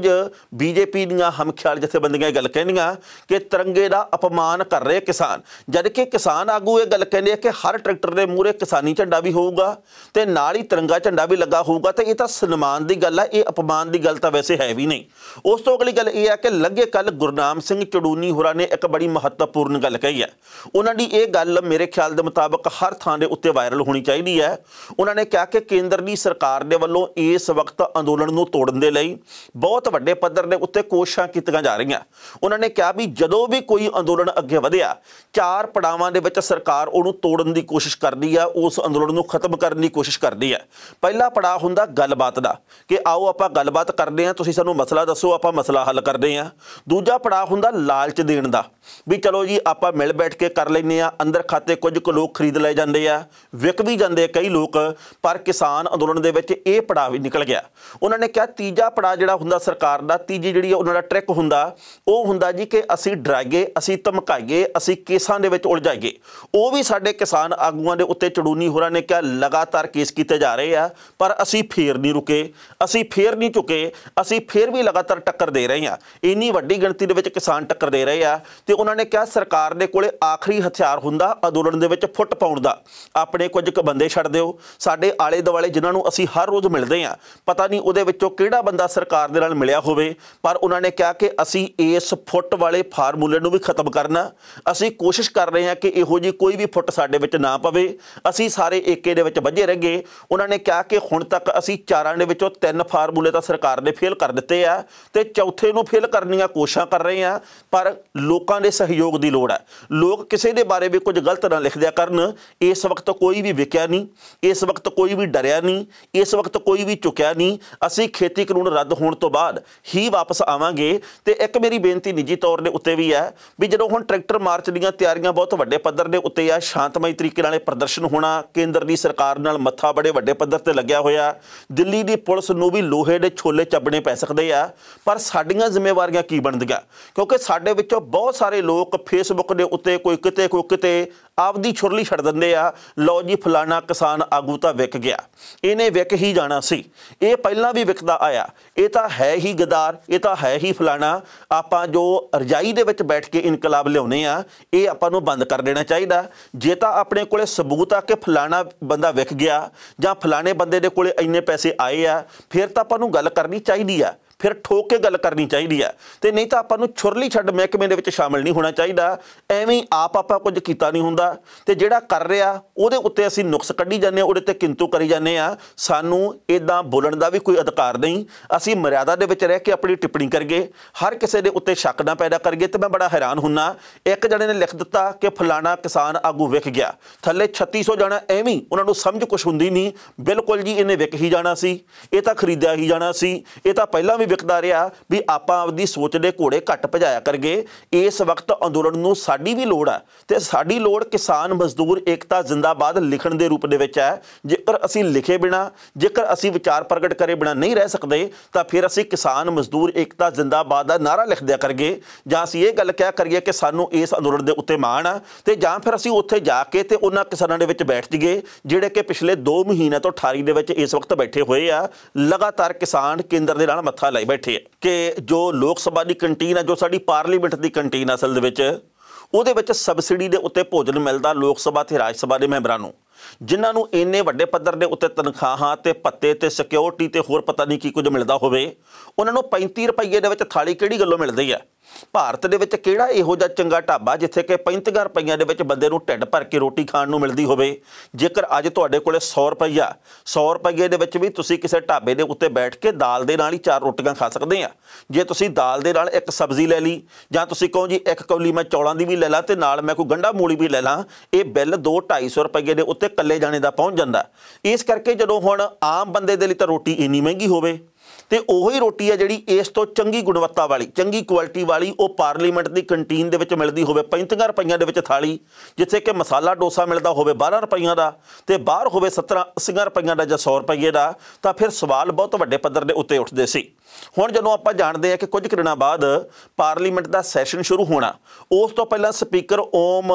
ਬੀਜੇਪੀ ਦੀਆਂ ਹਮਖਿਆਲ ਜਥੇਬੰਦੀਆਂ ਇਹ ਗੱਲ ਕਹਿੰਦੀਆਂ ਕਿ ਤਿਰੰਗੇ ਦਾ ਅਪਮਾਨ ਕਰ ਰਹੇ ਕਿਸਾਨ ਜਦ ਕਿ ਕਿਸਾਨ ਆਗੂ ਇਹ ਗੱਲ ਕਹਿੰਦੇ ਆ ਕਿ ਹਰ ਟਰੈਕਟਰ ਦੇ ਮੂਹਰੇ ਕਿਸਾਨੀ ਝੰਡਾ ਵੀ ਹੋਊਗਾ ਤੇ ਨਾਲ ਹੀ ਤਿਰੰਗਾ ਝੰਡਾ ਵੀ ਲੱਗਾ ਹੋਊਗਾ ਤੇ ਇਹ ਤਾਂ ਸਨਮਾਨ ਦੀ ਗੱਲ ਆ ਇਹ ਅਪਮਾਨ ਦੀ ਗੱਲ ਤਾਂ ਵੈਸੇ ਹੈ ਵੀ ਨਹੀਂ ਉਸ ਤੋਂ ਅਗਲੀ ਗੱਲ ਇਹ ਹੈ ਕਿ ਲੱਗੇ ਕੱਲ ਗੁਰਨਾਮ ਸਿੰਘ ਚੜੂਨੀ ਹੋਰਾਂ ਨੇ ਇੱਕ ਬੜੀ ਮਹੱਤਵਪੂਰਨ ਗੱਲ ਕਹੀ ਹੈ ਉਹਨਾਂ ਦੀ ਇਹ ਗੱਲ ਮੇਰੇ ਖਿਆਲ ਦੇ ਮੁਤਾਬਕ ਹਰ ਥਾਂ ਦੇ ਉੱਤੇ ਵਾਇਰਲ ਹੋਣੀ ਚਾਹੀਦੀ ਹੈ ਉਹਨਾਂ ਨੇ ਕਿਹਾ ਕਿ ਕੇਂਦਰ ਦੀ ਸਰਕਾਰ ਦੇ ਵੱਲੋਂ ਇਸ ਵਕਤ ਅੰਦੋਲਨ ਨੂੰ ਤੋੜਨ ਦੇ ਲਈ ਬਹੁਤ ਵੱਡੇ ਪੱਧਰ ਦੇ ਉੱਤੇ ਕੋਸ਼ਿਸ਼ਾਂ ਕੀਤੀਆਂ ਜਾ ਰਹੀਆਂ ਉਹਨਾਂ ਨੇ ਕਿਹਾ ਵੀ ਜਦੋਂ ਵੀ ਕੋਈ ਅੰਦੋਲਨ ਅੱਗੇ ਵਧਿਆ ਚਾਰ ਪੜਾਵਾਂ ਦੇ ਵਿੱਚ ਸਰਕਾਰ ਉਹਨੂੰ ਤੋੜਨ ਦੀ ਕੋਸ਼ਿਸ਼ ਕਰਦੀ ਆ ਉਸ ਅੰਦੋਲਨ ਨੂੰ ਖਤਮ ਕਰਨ ਦੀ ਕੋਸ਼ਿਸ਼ ਕਰਦੀ ਆ ਪਹਿਲਾ ਪੜਾਅ ਹੁੰਦਾ ਗੱਲਬਾਤ ਦਾ ਕਿ ਆਓ ਆਪਾਂ ਗੱਲਬਾਤ ਕਰਦੇ ਆ ਤੁਸੀਂ ਸਾਨੂੰ ਮਸਲਾ ਦੱਸੋ ਆਪਾਂ ਮਸਲਾ ਹੱਲ ਕਰਦੇ ਆ ਦੂਜਾ ਪੜਾਅ ਹੁੰਦਾ ਲਾਲਚ ਦੇਣ ਦਾ ਵੀ ਚਲੋ ਜੀ ਆਪਾਂ ਮਿਲ ਬੈਠ ਕੇ ਕਰ ਲੈਨੇ ਆ ਅੰਦਰ ਖਾਤੇ ਕੁਝ ਕੁ ਲੋਕ ਖਰੀਦ ਲੈ ਜਾਂਦੇ ਆ ਵਿਕ ਵੀ ਜਾਂਦੇ ਕਈ ਲੋਕ ਪਰ ਕਿਸਾਨ ਅੰਦੋਲਨ ਦੇ ਵਿੱਚ ਇਹ ਪੜਾਅ ਵੀ ਨਿਕਲ ਗਿਆ ਉਹਨਾਂ ਨੇ ਕਿਹਾ ਤੀਜਾ ਪੜਾਅ ਜਿਹੜਾ ਹੁੰਦਾ ਸਰਕਾਰ ਦਾ ਤੀਜੀ ਜਿਹੜੀ ਉਹਨਾਂ ਦਾ ਟ੍ਰਿਕ ਹੁੰਦਾ ਉਹ ਹੁੰਦਾ ਜੀ ਕਿ ਅਸੀਂ ਡਰਾਗੇ ਅਸੀਂ ਧਮਕਾਈਏ ਅਸੀਂ ਕੇਸਾਂ ਦੇ ਵਿੱਚ ਉਲਝਾਈਏ ਉਹ ਵੀ ਸਾਡੇ ਕਿਸਾਨ ਆਗੂਆਂ ਦੇ ਉੱਤੇ ਚੜੂਨੀ ਹੋਰਾਂ ਨੇ ਕਿਹਾ ਲਗਾਤਾਰ ਕੇਸ ਕੀਤੇ ਜਾ ਰਹੇ ਆ ਪਰ ਅਸੀਂ ਫੇਰ ਨਹੀਂ ਰੁਕੇ ਅਸੀਂ ਫੇਰ ਨਹੀਂ ਝੁਕੇ ਅਸੀਂ ਫੇਰ ਵੀ ਲਗਾਤਾਰ ਟੱਕਰ ਦੇ ਰਹੇ ਆ ਇੰਨੀ ਵੱਡੀ ਗਿਣਤੀ ਦੇ ਵਿੱਚ ਕਿਸਾਨ ਟੱਕਰ ਦੇ ਰਹੇ ਆ ਤੇ ਉਹਨਾਂ ਨੇ ਕਿਹਾ ਸਰਕਾਰ ਦੇ ਕੋਲੇ ਆਖਰੀ ਹਥਿਆਰ ਹੁੰਦਾ ਅਦੋਲਨ ਦੇ ਵਿੱਚ ਫੁੱਟ ਪਾਉਣ ਦਾ ਆਪਣੇ ਕੁਝ ਕੁ ਬੰਦੇ ਛੱਡ ਦਿਓ ਸਾਡੇ ਆਲੇ ਦੁਆਲੇ ਜਿਨ੍ਹਾਂ ਨੂੰ ਅਸੀਂ ਹਰ ਰੋਜ਼ ਮਿਲਦੇ ਆ ਪਤਾ ਨਹੀਂ ਉਹਦੇ ਵਿੱਚੋਂ ਕਿਹੜਾ ਬੰਦਾ ਸਰਕਾਰ ਦੇ ਨਾਲ ਮਿਲਿਆ ਹੋਵੇ ਪਰ ਉਹਨਾਂ ਨੇ ਕਿਹਾ ਕਿ ਅਸੀਂ ਇਸ ਫੁੱਟ ਵਾਲੇ ਫਾਰਮੂਲੇ ਨੂੰ ਵੀ ਖਤਮ ਕਰਨਾ ਅਸੀਂ ਕੋਸ਼ਿਸ਼ ਕਰ ਰਹੇ ਹਾਂ ਕਿ ਇਹੋ ਜੀ ਕੋਈ ਵੀ ਫੁੱਟ ਸਾਡੇ ਵਿੱਚ ਨਾ ਪਵੇ ਅਸੀਂ ਸਾਰੇ ਏਕੇ ਦੇ ਵਿੱਚ ਵੱਜੇ ਰਹਿਗੇ ਉਹਨਾਂ ਨੇ ਕਿਹਾ ਕਿ ਹੁਣ ਤੱਕ ਅਸੀਂ ਚਾਰਾਂ ਦੇ ਵਿੱਚੋਂ ਤਿੰਨ ਫਾਰਮੂਲੇ ਤਾਂ ਸਰਕਾਰ ਨੇ ਫੇਲ ਕਰ ਦਿੱਤੇ ਆ ਤੇ ਉੱਥੇ ਇਹਨੂੰ ਫਿਲ ਕਰਨੀਆਂ ਕੋਸ਼ਿਸ਼ਾਂ ਕਰ ਰਹੇ ਆ ਪਰ ਲੋਕਾਂ ਦੇ ਸਹਿਯੋਗ ਦੀ ਲੋੜ ਹੈ ਲੋਕ ਕਿਸੇ ਦੇ ਬਾਰੇ ਵੀ ਕੁਝ ਗਲਤ ਨਾ ਲਿਖਦਿਆ ਕਰਨ ਇਸ ਵਕਤ ਕੋਈ ਵੀ ਵਿਕਿਆ ਨਹੀਂ ਇਸ ਵਕਤ ਕੋਈ ਵੀ ਡਰਿਆ ਨਹੀਂ ਇਸ ਵਕਤ ਕੋਈ ਵੀ ਚੁਕਿਆ ਨਹੀਂ ਅਸੀਂ ਖੇਤੀ ਕਾਨੂੰਨ ਰੱਦ ਹੋਣ ਤੋਂ ਬਾਅਦ ਹੀ ਵਾਪਸ ਆਵਾਂਗੇ ਤੇ ਇੱਕ ਮੇਰੀ ਬੇਨਤੀ ਨਿੱਜੀ ਤੌਰ ਦੇ ਉੱਤੇ ਵੀ ਹੈ ਵੀ ਜਦੋਂ ਹੁਣ ਟਰੈਕਟਰ ਮਾਰਚ ਦੀਆਂ ਤਿਆਰੀਆਂ ਬਹੁਤ ਵੱਡੇ ਪੱਧਰ ਦੇ ਉੱਤੇ ਆ ਸ਼ਾਂਤਮਈ ਤਰੀਕੇ ਨਾਲ ਪ੍ਰਦਰਸ਼ਨ ਹੋਣਾ ਕੇਂਦਰ ਦੀ ਸਰਕਾਰ ਨਾਲ ਮੱਥਾ ਬੜੇ ਵੱਡੇ ਪੱਧਰ ਤੇ ਲੱਗਿਆ ਹੋਇਆ ਦਿੱਲੀ ਦੀ ਪੁਲਿਸ ਨੂੰ ਵੀ ਲੋਹੇ ਦੇ ਛੋਲੇ ਚੱਬਣੇ ਪੈ ਸਕਦੇ ਆ ਪਰ ਸਾਡੀਆਂ ਜ਼ਿੰਮੇਵਾਰੀਆਂ ਕੀ ਬਣਦੀਆਂ ਕਿਉਂਕਿ ਸਾਡੇ ਵਿੱਚੋਂ ਬਹੁਤ ਸਾਰੇ ਲੋਕ ਫੇਸਬੁੱਕ ਦੇ ਉੱਤੇ ਕੋਈ ਕਿਤੇ ਕੋਈ ਕਿਤੇ ਆਪਦੀ ਛੁਰਲੀ ਛੱਡ ਦਿੰਦੇ ਆ ਲਓ ਜੀ ਫਲਾਣਾ ਕਿਸਾਨ ਆਗੂ ਤਾਂ ਵਿਕ ਗਿਆ ਇਹਨੇ ਵਿਕ ਹੀ ਜਾਣਾ ਸੀ ਇਹ ਪਹਿਲਾਂ ਵੀ ਵਿਕਦਾ ਆਇਆ ਇਹ ਤਾਂ ਹੈ ਹੀ ਗਦਾਰ ਇਹ ਤਾਂ ਹੈ ਹੀ ਫਲਾਣਾ ਆਪਾਂ ਜੋ ਰਜਾਈ ਦੇ ਵਿੱਚ ਬੈਠ ਕੇ ਇਨਕਲਾਬ ਲਿਆਉਨੇ ਆ ਇਹ ਆਪਾਂ ਨੂੰ ਬੰਦ ਕਰ ਦੇਣਾ ਚਾਹੀਦਾ ਜੇ ਤਾਂ ਆਪਣੇ ਕੋਲੇ ਸਬੂਤ ਆ ਕਿ ਫਲਾਣਾ ਬੰਦਾ ਵਿਕ ਗਿਆ ਜਾਂ ਫਲਾਣੇ ਬੰਦੇ ਦੇ ਕੋਲੇ ਇੰਨੇ ਪੈਸੇ ਆਏ ਆ ਫਿਰ ਤਾਂ ਆਪਾਂ ਨੂੰ ਗੱਲ ਕਰਨੀ ਚਾਹੀਦੀ ਆ ਫਿਰ ਠੋਕ ਕੇ ਗੱਲ ਕਰਨੀ ਚਾਹੀਦੀ ਹੈ ਤੇ ਨਹੀਂ ਤਾਂ ਆਪਾਂ ਨੂੰ ਛੁਰਲੀ ਛੱਡ ਮਹਿਕਮੇ ਦੇ ਵਿੱਚ ਸ਼ਾਮਲ ਨਹੀਂ ਹੋਣਾ ਚਾਹੀਦਾ ਐਵੇਂ ਆਪ ਆਪਾਂ ਕੁਝ ਕੀਤਾ ਨਹੀਂ ਹੁੰਦਾ ਤੇ ਜਿਹੜਾ ਕਰ ਰਿਹਾ ਉਹਦੇ ਉੱਤੇ ਅਸੀਂ ਨੁਕਸ ਕੱਢੀ ਜਾਂਦੇ ਆ ਉਹਦੇ ਤੇ ਕਿੰਤੂ ਕਰੀ ਜਾਂਦੇ ਆ ਸਾਨੂੰ ਇਦਾਂ ਬੋਲਣ ਦਾ ਵੀ ਕੋਈ ਅਧਿਕਾਰ ਨਹੀਂ ਅਸੀਂ ਮਰਿਆਦਾ ਦੇ ਵਿੱਚ ਰਹਿ ਕੇ ਆਪਣੀ ਟਿੱਪਣੀ ਕਰਗੇ ਹਰ ਕਿਸੇ ਦੇ ਉੱਤੇ ਸ਼ੱਕ ਨਾ ਪੈਦਾ ਕਰਗੇ ਤੇ ਮੈਂ ਬੜਾ ਹੈਰਾਨ ਹੁੰਨਾ ਇੱਕ ਜਣੇ ਨੇ ਲਿਖ ਦਿੱਤਾ ਕਿ ਫਲਾਣਾ ਕਿਸਾਨ ਆਗੂ ਵਿਕ ਗਿਆ ਥੱਲੇ 3600 ਜਾਣਾ ਐਵੇਂ ਉਹਨਾਂ ਨੂੰ ਸਮਝ ਕੁਝ ਹੁੰਦੀ ਨਹੀਂ ਬਿਲਕੁਲ ਜੀ ਇਹਨੇ ਵਿਕ ਹੀ ਜਾਣਾ ਸੀ ਇਹ ਤਾਂ ਖਰੀਦਿਆ ਹੀ ਜਾਣਾ ਸੀ ਇਹ ਤਾਂ ਪਹਿਲਾਂ ਵੀ ਵਿਖਦਾ ਰਿਹਾ ਵੀ ਆਪਾਂ ਆਪਦੀ ਸੋਚ ਦੇ ਘੋੜੇ ਘੱਟ ਭਜਾਇਆ ਕਰਗੇ ਇਸ ਵਕਤ ਅੰਦੋਲਨ ਨੂੰ ਸਾਡੀ ਵੀ ਲੋੜ ਹੈ ਤੇ ਸਾਡੀ ਲੋੜ ਕਿਸਾਨ ਮਜ਼ਦੂਰ ਏਕਤਾ ਜ਼ਿੰਦਾਬਾਦ ਲਿਖਣ ਦੇ ਰੂਪ ਦੇ ਵਿੱਚ ਹੈ ਜੇਕਰ ਅਸੀਂ ਲਿਖੇ ਬਿਨਾ ਜੇਕਰ ਅਸੀਂ ਵਿਚਾਰ ਪ੍ਰਗਟ ਕਰੇ ਬਿਨਾ ਨਹੀਂ ਰਹਿ ਸਕਦੇ ਤਾਂ ਫਿਰ ਅਸੀਂ ਕਿਸਾਨ ਮਜ਼ਦੂਰ ਏਕਤਾ ਜ਼ਿੰਦਾਬਾਦ ਦਾ ਨਾਰਾ ਲਿਖ ਦਿਆ ਕਰਗੇ ਜਾਂ ਅਸੀਂ ਇਹ ਗੱਲ ਕਹਿ ਕਰੀਏ ਕਿ ਸਾਨੂੰ ਇਸ ਅੰਦੋਲਨ ਦੇ ਉੱਤੇ ਮਾਣ ਆ ਤੇ ਜਾਂ ਫਿਰ ਅਸੀਂ ਉੱਥੇ ਜਾ ਕੇ ਤੇ ਉਹਨਾਂ ਕਿਸਾਨਾਂ ਦੇ ਵਿੱਚ ਬੈਠ ਜਗੇ ਜਿਹੜੇ ਕਿ ਪਿਛਲੇ 2 ਮਹੀਨੇ ਤੋਂ ਠਾਰੀ ਦੇ ਵਿੱਚ ਇਸ ਵਕਤ ਬੈਠੇ ਹੋਏ ਆ ਲਗਾਤਾਰ ਕਿਸਾਨ ਕੇਂਦਰ ਦੇ ਨਾਲ ਮੱਥਾ ਲਾਈ ਬੈਠੇ ਆ ਕਿ ਜੋ ਲੋਕ ਸਭਾ ਦੀ ਕੰਟੀਨ ਆ ਜੋ ਸਾਡੀ ਪਾਰਲੀਮੈਂਟ ਦੀ ਕੰਟੀਨ ਅਸਲ ਦੇ ਵਿੱਚ ਉਹਦੇ ਵਿੱਚ ਸਬਸਿਡੀ ਦੇ ਉੱਤੇ ਭੋਜਨ ਮਿਲਦਾ ਲੋਕ ਸਭਾ ਤੇ ਰਾਜ ਸਭਾ ਦੇ ਮੈਂਬਰਾਂ ਨੂੰ ਜਿਨ੍ਹਾਂ ਨੂੰ ਇੰਨੇ ਵੱਡੇ ਪੱਧਰ ਦੇ ਉੱਤੇ ਤਨਖਾਹਾਂ ਤੇ ਪੱਤੇ ਤੇ ਸਿਕਿਉਰਿਟੀ ਤੇ ਹੋਰ ਪਤਾ ਨਹੀਂ ਕੀ ਕੁਝ ਮਿਲਦਾ ਹੋਵੇ ਉਹਨਾਂ ਨੂੰ 35 ਰੁਪਏ ਦੇ ਵਿੱਚ ਥਾਲੀ ਕਿਹੜੀ ਗੱਲੋਂ ਮਿਲਦੀ ਹੈ ਭਾਰਤ ਦੇ ਵਿੱਚ ਕਿਹੜਾ ਇਹੋ ਜਿਹਾ ਚੰਗਾ ਢਾਬਾ ਜਿੱਥੇ ਕਿ 35 ਰੁਪਈਆਂ ਦੇ ਵਿੱਚ ਬੰਦੇ ਨੂੰ ਢਿੱਡ ਭਰ ਕੇ ਰੋਟੀ ਖਾਣ ਨੂੰ ਮਿਲਦੀ ਹੋਵੇ ਜੇਕਰ ਅੱਜ ਤੁਹਾਡੇ ਕੋਲੇ 100 ਰੁਪਈਆ 100 ਰੁਪਈਏ ਦੇ ਵਿੱਚ ਵੀ ਤੁਸੀਂ ਕਿਸੇ ਢਾਬੇ ਦੇ ਉੱਤੇ ਬੈਠ ਕੇ ਦਾਲ ਦੇ ਨਾਲ ਹੀ ਚਾਰ ਰੋਟੀਆਂ ਖਾ ਸਕਦੇ ਆ ਜੇ ਤੁਸੀਂ ਦਾਲ ਦੇ ਨਾਲ ਇੱਕ ਸਬਜ਼ੀ ਲੈ ਲਈ ਜਾਂ ਤੁਸੀਂ ਕਹੋ ਜੀ ਇੱਕ ਕੌਲੀ ਮੈਂ ਚੌਲਾਂ ਦੀ ਵੀ ਲੈ ਲਾਂ ਤੇ ਨਾਲ ਮੈਂ ਕੋਈ ਗੰਡਾ ਮੂਲੀ ਵੀ ਲੈ ਲਾਂ ਇਹ ਬਿੱਲ 2 250 ਰੁਪਈਏ ਦੇ ਉੱਤੇ ਕੱਲੇ ਜਾਣੇ ਦਾ ਪਹੁੰਚ ਜਾਂਦਾ ਇਸ ਕਰਕੇ ਜਦੋਂ ਹੁਣ ਆਮ ਬੰਦੇ ਦੇ ਲਈ ਤਾਂ ਰੋਟੀ ਇੰਨੀ ਮਹਿੰਗੀ ਹੋਵੇ ਤੇ ਉਹੀ ਰੋਟੀ ਆ ਜਿਹੜੀ ਇਸ ਤੋਂ ਚੰਗੀ ਗੁਣਵੱਤਾ ਵਾਲੀ ਚੰਗੀ ਕੁਆਲਿਟੀ ਵਾਲੀ ਉਹ ਪਾਰਲੀਮੈਂਟ ਦੀ ਕੰਟੀਨ ਦੇ ਵਿੱਚ ਮਿਲਦੀ ਹੋਵੇ 35 ਰੁਪਈਆਂ ਦੇ ਵਿੱਚ ਥਾਲੀ ਜਿੱਥੇ ਕਿ ਮਸਾਲਾ ਡੋਸਾ ਮਿਲਦਾ ਹੋਵੇ 12 ਰੁਪਈਆਂ ਦਾ ਤੇ ਬਾਹਰ ਹੋਵੇ 17 80 ਰੁਪਈਆਂ ਦਾ ਜਾਂ 100 ਰੁਪਈਏ ਦਾ ਤਾਂ ਫਿਰ ਸਵਾਲ ਬਹੁਤ ਵੱਡੇ ਪੱਧਰ ਦੇ ਉੱਤੇ ਉੱਠਦੇ ਸੀ ਹੁਣ ਜਦੋਂ ਆਪਾਂ ਜਾਣਦੇ ਆ ਕਿ ਕੁਝ ਦਿਨਾਂ ਬਾਅਦ ਪਾਰਲੀਮੈਂਟ ਦਾ ਸੈਸ਼ਨ ਸ਼ੁਰੂ ਹੋਣਾ ਉਸ ਤੋਂ ਪਹਿਲਾਂ ਸਪੀਕਰ ਓਮ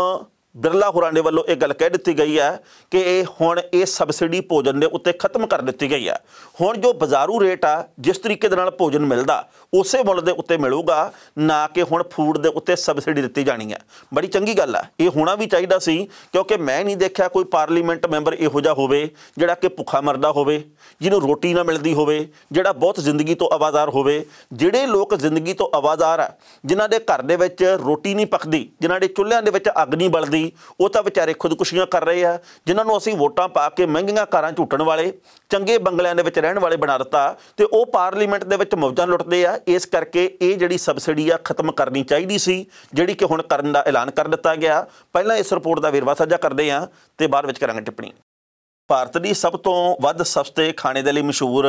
ਬਿਰਲਾ ਹੋਰਾਂ ਦੇ ਵੱਲੋਂ ਇਹ ਗੱਲ ਕਹਿ ਦਿੱਤੀ ਗਈ ਹੈ ਕਿ ਇਹ ਹੁਣ ਇਹ ਸਬਸਿਡੀ ਭੋਜਨ ਦੇ ਉੱਤੇ ਖਤਮ ਕਰ ਦਿੱਤੀ ਗਈ ਹੈ ਹੁਣ ਜੋ ਬਾਜ਼ਾਰੂ ਰੇਟ ਆ ਜਿਸ ਤਰੀਕੇ ਦੇ ਨਾਲ ਭੋਜਨ ਮਿਲਦਾ ਉਸੇ ਮੁੱਲ ਦੇ ਉੱਤੇ ਮਿਲੂਗਾ ਨਾ ਕਿ ਹੁਣ ਫੂਡ ਦੇ ਉੱਤੇ ਸਬਸਿਡੀ ਦਿੱਤੀ ਜਾਣੀ ਹੈ ਬੜੀ ਚੰਗੀ ਗੱਲ ਆ ਇਹ ਹੋਣਾ ਵੀ ਚਾਹੀਦਾ ਸੀ ਕਿਉਂਕਿ ਮੈਂ ਨਹੀਂ ਦੇਖਿਆ ਕੋਈ ਪਾਰਲੀਮੈਂਟ ਮੈਂਬਰ ਇਹੋ ਜਿਹਾ ਹੋਵੇ ਜਿਹੜਾ ਕਿ ਭੁੱਖਾ ਮਰਦਾ ਹੋਵੇ ਜਿਹਨੂੰ ਰੋਟੀ ਨਾ ਮਿਲਦੀ ਹੋਵੇ ਜਿਹੜਾ ਬਹੁਤ ਜ਼ਿੰਦਗੀ ਤੋਂ ਆਵਾਜ਼ਾਰ ਹੋਵੇ ਜਿਹੜੇ ਲੋਕ ਜ਼ਿੰਦਗੀ ਤੋਂ ਆਵਾਜ਼ਾਰ ਆ ਜਿਨ੍ਹਾਂ ਦੇ ਘਰ ਦੇ ਵਿੱਚ ਰੋਟੀ ਨਹੀਂ ਪੱਕਦੀ ਜਿਨ੍ਹਾਂ ਦੇ ਚੁੱਲ੍ਹਿਆਂ ਦੇ ਵਿੱਚ ਅੱਗ ਨਹੀਂ ਬਲਦੀ ਉਹ ਤਾਂ ਵਿਚਾਰੇ ਖੁਦਕੁਸ਼ੀਆਂ ਕਰ ਰਹੇ ਆ ਜਿਨ੍ਹਾਂ ਨੂੰ ਅਸੀਂ ਵੋਟਾਂ ਪਾ ਕੇ ਮਹਿੰਗੀਆਂ ਕਾਰਾਂ ਝੂਟਣ ਵਾਲੇ ਚੰਗੇ ਬੰਗਲਿਆਂ ਦੇ ਵਿੱਚ ਰਹਿਣ ਵਾਲੇ ਬਣਾ ਦਿੱਤਾ ਤੇ ਉਹ ਪਾਰਲੀਮੈਂਟ ਦੇ ਵਿੱਚ ਮੌਜਾਂ ਲੁੱਟਦੇ ਆ ਇਸ ਕਰਕੇ ਇਹ ਜਿਹੜੀ ਸਬਸਿਡੀ ਆ ਖਤਮ ਕਰਨੀ ਚਾਹੀਦੀ ਸੀ ਜਿਹੜੀ ਕਿ ਹੁਣ ਕਰਨ ਦਾ ਐਲਾਨ ਕਰ ਦਿੱਤਾ ਗਿਆ ਪਹਿਲਾਂ ਇਸ ਰਿਪੋਰਟ ਦਾ ਵੇਰਵਾ ਸਾਂਝਾ ਕਰਦੇ ਆ ਤੇ ਬਾਅਦ ਵਿੱਚ ਕਰਾਂਗੇ ਟਿੱਪਣੀ ਭਾਰਤ ਦੀ ਸਭ ਤੋਂ ਵੱਧ ਸਸਤੇ ਖਾਣੇ ਦੇ ਲਈ ਮਸ਼ਹੂਰ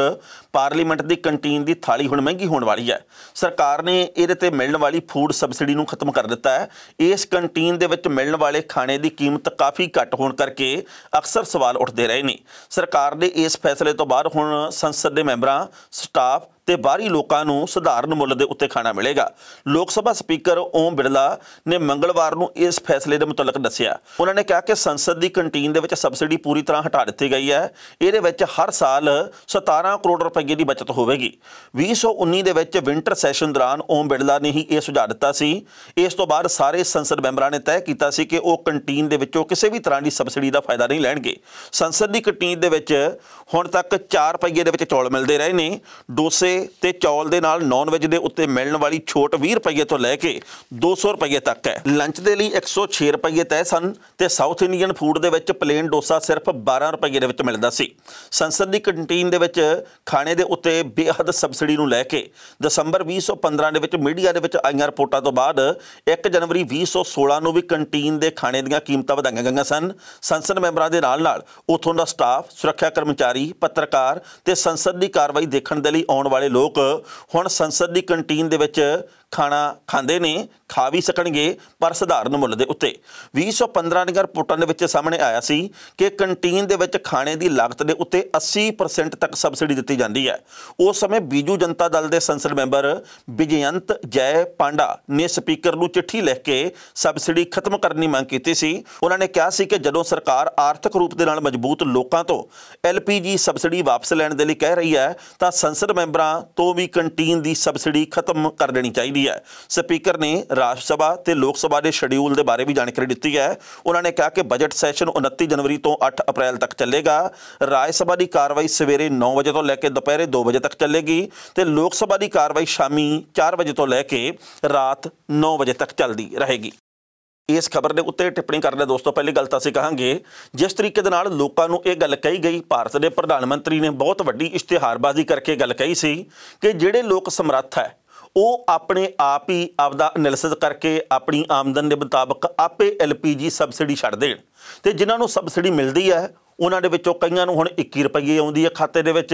ਪਾਰਲੀਮੈਂਟ ਦੀ ਕੰਟੀਨ ਦੀ ਥਾਲੀ ਹੁਣ ਮਹਿੰਗੀ ਹੋਣ ਵਾਲੀ ਹੈ ਸਰਕਾਰ ਨੇ ਇਹਦੇ ਤੇ ਮਿਲਣ ਵਾਲੀ ਫੂਡ ਸਬਸਿਡੀ ਨੂੰ ਖਤਮ ਕਰ ਦਿੱਤਾ ਹੈ ਇਸ ਕੰਟੀਨ ਦੇ ਵਿੱਚ ਮਿਲਣ ਵਾਲੇ ਖਾਣੇ ਦੀ ਕੀਮਤ ਕਾਫੀ ਘੱਟ ਹੋਣ ਕਰਕੇ ਅਕਸਰ ਸਵਾਲ ਉੱਠਦੇ ਰਹੇ ਨੇ ਸਰਕਾਰ ਦੇ ਇਸ ਫੈਸਲੇ ਤੋਂ ਬਾਅਦ ਹੁਣ ਸੰਸਦ ਦੇ ਮੈਂਬਰਾਂ ਸਟਾਫ ਤੇ ਬਾਹਰੀ ਲੋਕਾਂ ਨੂੰ ਸਧਾਰਨ ਮੁੱਲ ਦੇ ਉੱਤੇ ਖਾਣਾ ਮਿਲੇਗਾ ਲੋਕ ਸਭਾ ਸਪੀਕਰ ਓਮ ਬਿਰਲਾ ਨੇ ਮੰਗਲਵਾਰ ਨੂੰ ਇਸ ਫੈਸਲੇ ਦੇ ਮੁਤਲਕ ਦੱਸਿਆ ਉਹਨਾਂ ਨੇ ਕਿਹਾ ਕਿ ਸੰਸਦ ਦੀ ਕੰਟੀਨ ਦੇ ਵਿੱਚ ਸਬਸਿਡੀ ਪੂਰੀ ਤਰ੍ਹਾਂ ਹਟਾ ਦਿੱਤੀ ਗਈ ਹੈ ਇਹਦੇ ਵਿੱਚ ਹਰ ਸਾਲ 17 ਕਰੋੜ ਰੁਪਏ ਦੀ ਬਚਤ ਹੋਵੇਗੀ 2019 ਦੇ ਵਿੱਚ ਵਿੰਟਰ ਸੈਸ਼ਨ ਦੌਰਾਨ ਓਮ ਬਿਰਲਾ ਨੇ ਹੀ ਇਹ ਸੁਝਾਅ ਦਿੱਤਾ ਸੀ ਇਸ ਤੋਂ ਬਾਅਦ ਸਾਰੇ ਸੰਸਦ ਮੈਂਬਰਾਂ ਨੇ ਤੈਅ ਕੀਤਾ ਸੀ ਕਿ ਉਹ ਕੰਟੀਨ ਦੇ ਵਿੱਚੋਂ ਕਿਸੇ ਵੀ ਤਰ੍ਹਾਂ ਦੀ ਸਬਸਿਡੀ ਦਾ ਫਾਇਦਾ ਨਹੀਂ ਲੈਣਗੇ ਸੰਸਦ ਦੀ ਕੰਟੀਨ ਦੇ ਵਿੱਚ ਹੁਣ ਤੱਕ 4 ਰੁਪਏ ਦੇ ਵਿੱਚ ਚੌਲ ਮਿਲਦੇ ਰਹੇ ਨੇ ਡੋਸੇ ਤੇ ਚੌਲ ਦੇ ਨਾਲ ਨੌਨ ਵੇਜ ਦੇ ਉੱਤੇ ਮਿਲਣ ਵਾਲੀ ਛੋਟ 20 ਰੁਪਏ ਤੋਂ ਲੈ ਕੇ 200 ਰੁਪਏ ਤੱਕ ਹੈ ਲੰਚ ਦੇ ਲਈ 106 ਰੁਪਏ ਤੈਅ ਸਨ ਤੇ ਸਾਊਥ ਇੰਡੀਅਨ ਫੂਡ ਦੇ ਵਿੱਚ ਪਲੇਨ ਡੋਸਾ ਸਿਰਫ 12 ਰੁਪਏ ਦੇ ਵਿੱਚ ਮਿਲਦਾ ਸੀ ਸੰਸਦ ਦੀ ਕੰਟੀਨ ਦੇ ਵਿੱਚ ਖਾਣੇ ਦੇ ਉੱਤੇ ਬੇਹੱਦ ਸਬਸਿਡੀ ਨੂੰ ਲੈ ਕੇ ਦਸੰਬਰ 2015 ਦੇ ਵਿੱਚ ਮੀਡੀਆ ਦੇ ਵਿੱਚ ਆਈਆਂ ਰਿਪੋਰਟਾਂ ਤੋਂ ਬਾਅਦ 1 ਜਨਵਰੀ 2016 ਨੂੰ ਵੀ ਕੰਟੀਨ ਦੇ ਖਾਣੇ ਦੀਆਂ ਕੀਮਤਾਂ ਵਧਾਈਆਂ ਗਈਆਂ ਸਨ ਸੰਸਦ ਮੈਂਬਰਾਂ ਦੇ ਨਾਲ ਨਾਲ ਉਥੋਂ ਦਾ ਸਟਾਫ ਸੁਰੱਖਿਆ ਕਰਮਚਾਰੀ ਪੱਤਰਕਾਰ ਤੇ ਸੰਸਦ ਦੀ ਕਾਰਵਾਈ ਦੇਖਣ ਦੇ ਲਈ ਆਉਣ ਵਾਲੇ ਲੋਕ ਹੁਣ ਸੰਸਦ ਦੀ ਕੰਟੀਨ ਦੇ ਵਿੱਚ ਖਾਣਾ ਖਾਂਦੇ ਨੇ ਖਾ ਵੀ ਸਕਣਗੇ ਪਰ ਸਧਾਰਨ ਮੁੱਲ ਦੇ ਉੱਤੇ 2015 ਨਿਗਰ ਰਿਪੋਰਟਾਂ ਦੇ ਵਿੱਚ ਸਾਹਮਣੇ ਆਇਆ ਸੀ ਕਿ ਕੰਟੀਨ ਦੇ ਵਿੱਚ ਖਾਣੇ ਦੀ ਲਾਗਤ ਦੇ ਉੱਤੇ 80% ਤੱਕ ਸਬਸਿਡੀ ਦਿੱਤੀ ਜਾਂਦੀ ਹੈ ਉਸ ਸਮੇਂ ਬੀਜੂ ਜਨਤਾ ਦਲ ਦੇ ਸੰਸਦ ਮੈਂਬਰ ਵਿਜੇਅੰਤ ਜੈ ਪਾਂਡਾ ਨੇ ਸਪੀਕਰ ਨੂੰ ਚਿੱਠੀ ਲਿਖ ਕੇ ਸਬਸਿਡੀ ਖਤਮ ਕਰਨ ਦੀ ਮੰਗ ਕੀਤੀ ਸੀ ਉਹਨਾਂ ਨੇ ਕਿਹਾ ਸੀ ਕਿ ਜਦੋਂ ਸਰਕਾਰ ਆਰਥਿਕ ਰੂਪ ਦੇ ਨਾਲ ਮਜ਼ਬੂਤ ਲੋਕਾਂ ਤੋਂ ਐਲਪੀਜੀ ਸਬਸਿਡੀ ਵਾਪਸ ਲੈਣ ਦੇ ਲਈ ਕਹਿ ਰਹੀ ਹੈ ਤਾਂ ਸੰਸਦ ਮੈਂਬਰਾਂ ਤੋਂ ਵੀ ਕੰਟੀਨ ਦੀ ਸਬਸਿਡੀ ਖਤਮ ਕਰ ਦੇਣੀ ਚਾਹੀਦੀ ਦੀ ਹੈ ਸਪੀਕਰ ਨੇ ਰਾਜ ਸਭਾ ਤੇ ਲੋਕ ਸਭਾ ਦੇ ਸ਼ਡਿਊਲ ਦੇ ਬਾਰੇ ਵੀ ਜਾਣਕਾਰੀ ਦਿੱਤੀ ਹੈ ਉਹਨਾਂ ਨੇ ਕਿਹਾ ਕਿ ਬਜਟ ਸੈਸ਼ਨ 29 ਜਨਵਰੀ ਤੋਂ 8 ਅਪ੍ਰੈਲ ਤੱਕ ਚੱਲੇਗਾ ਰਾਜ ਸਭਾ ਦੀ ਕਾਰਵਾਈ ਸਵੇਰੇ 9 ਵਜੇ ਤੋਂ ਲੈ ਕੇ ਦੁਪਹਿਰੇ 2 ਵਜੇ ਤੱਕ ਚੱਲੇਗੀ ਤੇ ਲੋਕ ਸਭਾ ਦੀ ਕਾਰਵਾਈ ਸ਼ਾਮੀ 4 ਵਜੇ ਤੋਂ ਲੈ ਕੇ ਰਾਤ 9 ਵਜੇ ਤੱਕ ਚੱਲਦੀ ਰਹੇਗੀ ਇਸ ਖਬਰ ਦੇ ਉੱਤੇ ਟਿੱਪਣੀ ਕਰਦੇ ਦੋਸਤੋ ਪਹਿਲੀ ਗੱਲ ਤਾਂ ਅਸੀਂ ਕਹਾਂਗੇ ਜਿਸ ਤਰੀਕੇ ਦੇ ਨਾਲ ਲੋਕਾਂ ਨੂੰ ਇਹ ਗੱਲ ਕਹੀ ਗਈ ਭਾਰਤ ਦੇ ਪ੍ਰਧਾਨ ਮੰਤਰੀ ਨੇ ਬਹੁਤ ਵੱਡੀ ਇਸ਼ਤਿਹਾਰਬਾਜ਼ੀ ਕਰਕੇ ਗੱਲ ਕਹੀ ਸੀ ਕਿ ਜਿਹੜੇ ਲੋਕ ਸਮਰੱਥ ਹੈ ਉਹ ਆਪਣੇ ਆਪ ਹੀ ਆਪਦਾ ਅਨਲਿਸਿਸ ਕਰਕੇ ਆਪਣੀ ਆਮਦਨ ਦੇ ਮੁਤਾਬਕ ਆਪੇ ਐਲਪੀਜੀ ਸਬਸਿਡੀ ਛੱਡ ਦੇਣ ਤੇ ਜਿਨ੍ਹਾਂ ਨੂੰ ਸਬਸਿਡੀ ਮਿਲਦੀ ਹੈ ਉਹਨਾਂ ਦੇ ਵਿੱਚੋਂ ਕਈਆਂ ਨੂੰ ਹੁਣ 21 ਰੁਪਏ ਆਉਂਦੀ ਹੈ ਖਾਤੇ ਦੇ ਵਿੱਚ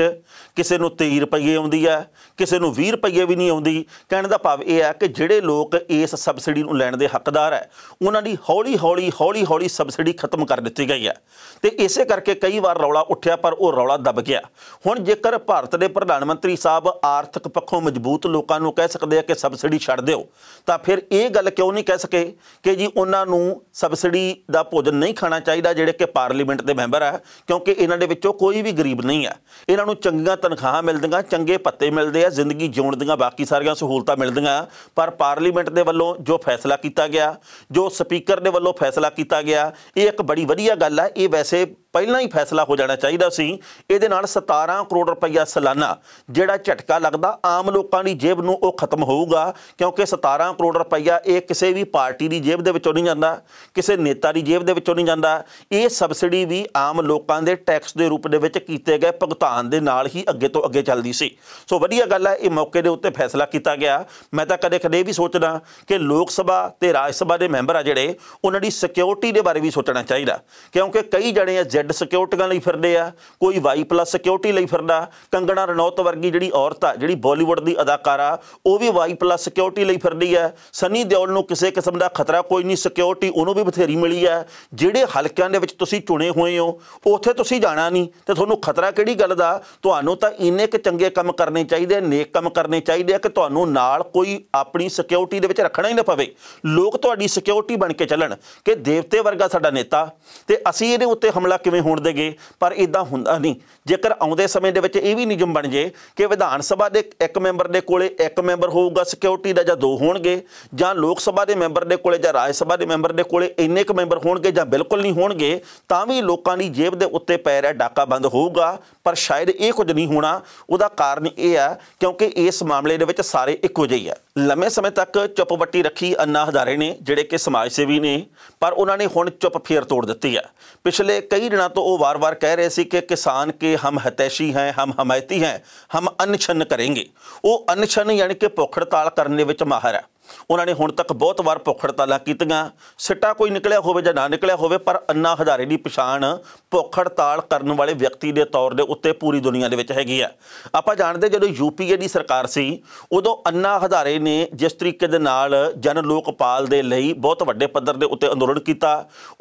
ਕਿਸੇ ਨੂੰ 23 ਰੁਪਏ ਆਉਂਦੀ ਹੈ ਕਿਸੇ ਨੂੰ 20 ਰੁਪਏ ਵੀ ਨਹੀਂ ਆਉਂਦੀ ਕਹਿਣ ਦਾ ਭਾਵ ਇਹ ਹੈ ਕਿ ਜਿਹੜੇ ਲੋਕ ਇਸ ਸਬਸਿਡੀ ਨੂੰ ਲੈਣ ਦੇ ਹੱਕਦਾਰ ਹੈ ਉਹਨਾਂ ਦੀ ਹੌਲੀ ਹੌਲੀ ਹੌਲੀ ਹੌਲੀ ਸਬਸਿਡੀ ਖਤਮ ਕਰ ਦਿੱਤੀ ਗਈ ਹੈ ਤੇ ਇਸੇ ਕਰਕੇ ਕਈ ਵਾਰ ਰੌਲਾ ਉੱਠਿਆ ਪਰ ਉਹ ਰੌਲਾ ਦਬ ਗਿਆ ਹੁਣ ਜੇਕਰ ਭਾਰਤ ਦੇ ਪ੍ਰਧਾਨ ਮੰਤਰੀ ਸਾਹਿਬ ਆਰਥਿਕ ਪੱਖੋਂ ਮਜ਼ਬੂਤ ਲੋਕਾਂ ਨੂੰ ਕਹਿ ਸਕਦੇ ਆ ਕਿ ਸਬਸਿਡੀ ਛੱਡ ਦਿਓ ਤਾਂ ਫਿਰ ਇਹ ਗੱਲ ਕਿਉਂ ਨਹੀਂ ਕਹਿ ਸਕੇ ਕਿ ਜੀ ਉਹਨਾਂ ਨੂੰ ਸਬਸਿਡੀ ਦਾ ਭੋਜਨ ਨਹੀਂ ਖਾਣਾ ਚਾਹੀਦਾ ਜਿਹੜੇ ਕਿ ਪਾਰਲੀਮੈਂਟ ਦੇ ਮੈਂਬਰ ਆ ਹੈ ਕਿਉਂਕਿ ਇਹਨਾਂ ਦੇ ਵਿੱਚੋਂ ਕੋਈ ਵੀ ਗਰੀਬ ਨਹੀਂ ਹੈ ਇਹਨਾਂ ਨੂੰ ਚੰਗੀਆਂ ਤਨਖਾਹਾਂ ਮਿਲਦੀਆਂ ਚੰਗੇ ਪੱਤੇ ਮਿਲਦੇ ਆ ਜ਼ਿੰਦਗੀ ਜਿਉਣ ਦੀਆਂ ਬਾਕੀ ਸਾਰੀਆਂ ਸਹੂਲਤਾਂ ਮਿਲਦੀਆਂ ਪਰ ਪਾਰਲੀਮੈਂਟ ਦੇ ਵੱਲੋਂ ਜੋ ਫੈਸਲਾ ਕੀਤਾ ਗਿਆ ਜੋ ਸਪੀਕਰ ਦੇ ਵੱਲੋਂ ਫੈਸਲਾ ਕੀਤਾ ਗਿਆ ਇਹ ਇੱਕ ਬੜੀ ਵਧੀਆ ਗੱਲ ਹੈ ਇਹ ਵੈਸੇ ਪਹਿਲਾਂ ਹੀ ਫੈਸਲਾ ਹੋ ਜਾਣਾ ਚਾਹੀਦਾ ਸੀ ਇਹਦੇ ਨਾਲ 17 ਕਰੋੜ ਰੁਪਈਆ ਸਾਲਾਨਾ ਜਿਹੜਾ ਝਟਕਾ ਲੱਗਦਾ ਆਮ ਲੋਕਾਂ ਦੀ ਜੇਬ ਨੂੰ ਉਹ ਖਤਮ ਹੋਊਗਾ ਕਿਉਂਕਿ 17 ਕਰੋੜ ਰੁਪਈਆ ਇਹ ਕਿਸੇ ਵੀ ਪਾਰਟੀ ਦੀ ਜੇਬ ਦੇ ਵਿੱਚੋਂ ਨਹੀਂ ਜਾਂਦਾ ਕਿਸੇ ਨੇਤਾ ਦੀ ਜੇਬ ਦੇ ਵਿੱਚੋਂ ਨਹੀਂ ਜਾਂਦਾ ਇਹ ਸਬਸਿਡੀ ਵੀ ਆਮ ਲੋਕਾਂ ਦੇ ਟੈਕਸ ਦੇ ਰੂਪ ਦੇ ਵਿੱਚ ਕੀਤੇ ਗਏ ਭੁਗਤਾਨ ਦੇ ਨਾਲ ਹੀ ਅੱਗੇ ਤੋਂ ਅੱਗੇ ਚੱਲਦੀ ਸੀ ਸੋ ਵਧੀਆ ਗੱਲ ਹੈ ਇਹ ਮੌਕੇ ਦੇ ਉੱਤੇ ਫੈਸਲਾ ਕੀਤਾ ਗਿਆ ਮੈਂ ਤਾਂ ਕਦੇ ਕਦੇ ਵੀ ਸੋਚਦਾ ਕਿ ਲੋਕ ਸਭਾ ਤੇ ਰਾਜ ਸਭਾ ਦੇ ਮੈਂਬਰ ਆ ਜਿਹੜੇ ਉਹਨਾਂ ਦੀ ਸਿਕਿਉਰਿਟੀ ਦੇ ਬਾਰੇ ਵੀ ਸੋਚਣਾ ਚਾਹੀਦਾ ਕਿਉਂਕਿ ਕਈ ਜਣੇ ਆ ਜ਼ੈਡ ਸਿਕਿਉਰਟੀਆਂ ਲਈ ਫਿਰਦੇ ਆ ਕੋਈ ਵਾਈ ਪਲੱਸ ਸਿਕਿਉਰਟੀ ਲਈ ਫਿਰਦਾ ਕੰਗਣਾ ਰਣੌਤ ਵਰਗੀ ਜਿਹੜੀ ਔਰਤ ਆ ਜਿਹੜੀ ਬਾਲੀਵੁੱਡ ਦੀ ਅਦਾਕਾਰਾ ਉਹ ਵੀ ਵਾਈ ਪਲੱਸ ਸਿਕਿਉਰਟੀ ਲਈ ਫਿਰਦੀ ਆ ਸਨੀ ਦਿਓਲ ਨੂੰ ਕਿਸੇ ਕਿਸਮ ਦਾ ਖਤਰਾ ਕੋਈ ਨਹੀਂ ਸਿਕਿਉਰਟੀ ਉਹਨੂੰ ਵੀ ਬਥੇਰੀ ਮਿਲੀ ਆ ਜਿਹੜੇ ਹਲਕਿਆਂ ਦੇ ਵਿੱਚ ਤੁਸੀਂ ਚੁਣੇ ਹੋਏ ਹੋ ਉੱਥੇ ਤੁਸੀਂ ਜਾਣਾ ਨਹੀਂ ਤੇ ਤੁਹਾਨੂੰ ਖਤਰਾ ਕਿਹੜੀ ਗੱਲ ਦਾ ਤੁਹਾਨੂੰ ਤਾਂ ਇੰਨੇ ਕਿ ਚੰਗੇ ਕੰਮ ਕਰਨੇ ਚਾਹੀਦੇ ਨੇਕ ਕੰਮ ਕਰਨੇ ਚਾਹੀਦੇ ਆ ਕਿ ਤੁਹਾਨੂੰ ਨਾਲ ਕੋਈ ਆਪਣੀ ਸਿਕਿਉਰਟੀ ਦੇ ਵਿੱਚ ਰੱਖਣਾ ਹੀ ਨਾ ਪਵੇ ਲੋਕ ਤੁਹਾਡੀ ਸਿਕਿਉਰਟੀ ਬਣ ਕੇ ਚੱਲਣ ਕਿ ਦੇਵਤੇ ਵਰਗਾ ਸਾਡਾ ਨੇਤਾ ਤੇ ਅਸੀਂ ਇਹਦੇ ਉੱਤੇ ਹਮਲਾ ਕਿਵੇਂ ਹੋਣ ਦੇਗੇ ਪਰ ਇਦਾਂ ਹੁੰਦਾ ਨਹੀਂ ਜੇਕਰ ਆਉਂਦੇ ਸਮੇਂ ਦੇ ਵਿੱਚ ਇਹ ਵੀ ਨਿਯਮ ਬਣ ਜੇ ਕਿ ਵਿਧਾਨ ਸਭਾ ਦੇ ਇੱਕ ਮੈਂਬਰ ਦੇ ਕੋਲੇ ਇੱਕ ਮੈਂਬਰ ਹੋਊਗਾ ਸਿਕਿਉਰਿਟੀ ਦਾ ਜਾਂ ਦੋ ਹੋਣਗੇ ਜਾਂ ਲੋਕ ਸਭਾ ਦੇ ਮੈਂਬਰ ਦੇ ਕੋਲੇ ਜਾਂ ਰਾਜ ਸਭਾ ਦੇ ਮੈਂਬਰ ਦੇ ਕੋਲੇ ਇੰਨੇ ਕੁ ਮੈਂਬਰ ਹੋਣਗੇ ਜਾਂ ਬਿਲਕੁਲ ਨਹੀਂ ਹੋਣਗੇ ਤਾਂ ਵੀ ਲੋਕਾਂ ਦੀ ਜੇਬ ਦੇ ਉੱਤੇ ਪੈ ਰਿਹਾ ਡਾਕਾ ਬੰਦ ਹੋਊਗਾ ਪਰ ਸ਼ਾਇਦ ਇਹ ਕੁਝ ਨਹੀਂ ਹੋਣਾ ਉਹਦਾ ਕਾਰਨ ਇਹ ਆ ਕਿਉਂਕਿ ਇਸ ਮਾਮਲੇ ਦੇ ਵਿੱਚ ਸਾਰੇ ਇੱਕੋ ਜਿਹੇ ਆ ਲੰਮੇ ਸਮੇਂ ਤੱਕ ਚੁੱਪ ਵੱਟੀ ਰੱਖੀ ਅੰਨਾ ਹਜ਼ਾਰੇ ਨੇ ਜਿਹੜੇ ਕਿ ਸਮਾਜ ਸੇਵੀ ਨੇ ਪਰ ਉਹਨਾਂ ਨੇ ਹੁਣ ਚੁੱਪ ਫੇਰ ਤੋੜ ਦਿੱਤੀ ਹੈ ਪਿਛਲੇ ਕਈ ਦਿਨਾਂ ਤੋਂ ਉਹ ਵਾਰ-ਵਾਰ ਕਹਿ ਰਹੇ ਸੀ ਕਿ ਕਿਸਾਨ ਕੇ ਹਮ ਹਤੈਸ਼ੀ ਹੈ ਹਮ ਹਮਾਇਤੀ ਹੈ ਹਮ ਅਨਛਨ ਕਰਾਂਗੇ ਉਹ ਅਨਛਨ ਯਾਨੀ ਕਿ ਭੁੱਖ ਹੜਤਾਲ ਕਰਨ ਦੇ ਵਿੱਚ ਮਾਹਰ ਹੈ ਉਹਨਾਂ ਨੇ ਹੁਣ ਤੱਕ ਬਹੁਤ ਵਾਰ ਭੁੱਖ ਹੜਤਾਲਾਂ ਕੀਤੀਆਂ ਸਿੱਟਾ ਕੋਈ ਨਿਕਲਿਆ ਹੋਵੇ ਜਾਂ ਨਾ ਨਿਕਲਿਆ ਹੋਵੇ ਪਰ ਅੰਨਾ ਹਜ਼ਾਰੇ ਦੀ ਪਛਾਣ ਭੁੱਖ ਹੜਤਾਲ ਕਰਨ ਵਾਲੇ ਵਿਅਕਤੀ ਦੇ ਤੌਰ ਦੇ ਉੱਤੇ ਪੂਰੀ ਦੁਨੀਆ ਦੇ ਵਿੱਚ ਹੈਗੀ ਆ ਆਪਾਂ ਜਾਣਦੇ ਜਦੋਂ ਯੂਪੀਏ ਦੀ ਸਰਕਾਰ ਸੀ ਉਦੋਂ ਅੰਨਾ ਹਜ਼ਾਰੇ ਨੇ ਜਿਸ ਤਰੀਕੇ ਦੇ ਨਾਲ ਜਨ ਲੋਕਪਾਲ ਦੇ ਲਈ ਬਹੁਤ ਵੱਡੇ ਪੱਧਰ ਦੇ ਉੱਤੇ ਅੰਦੋਲਨ ਕੀਤਾ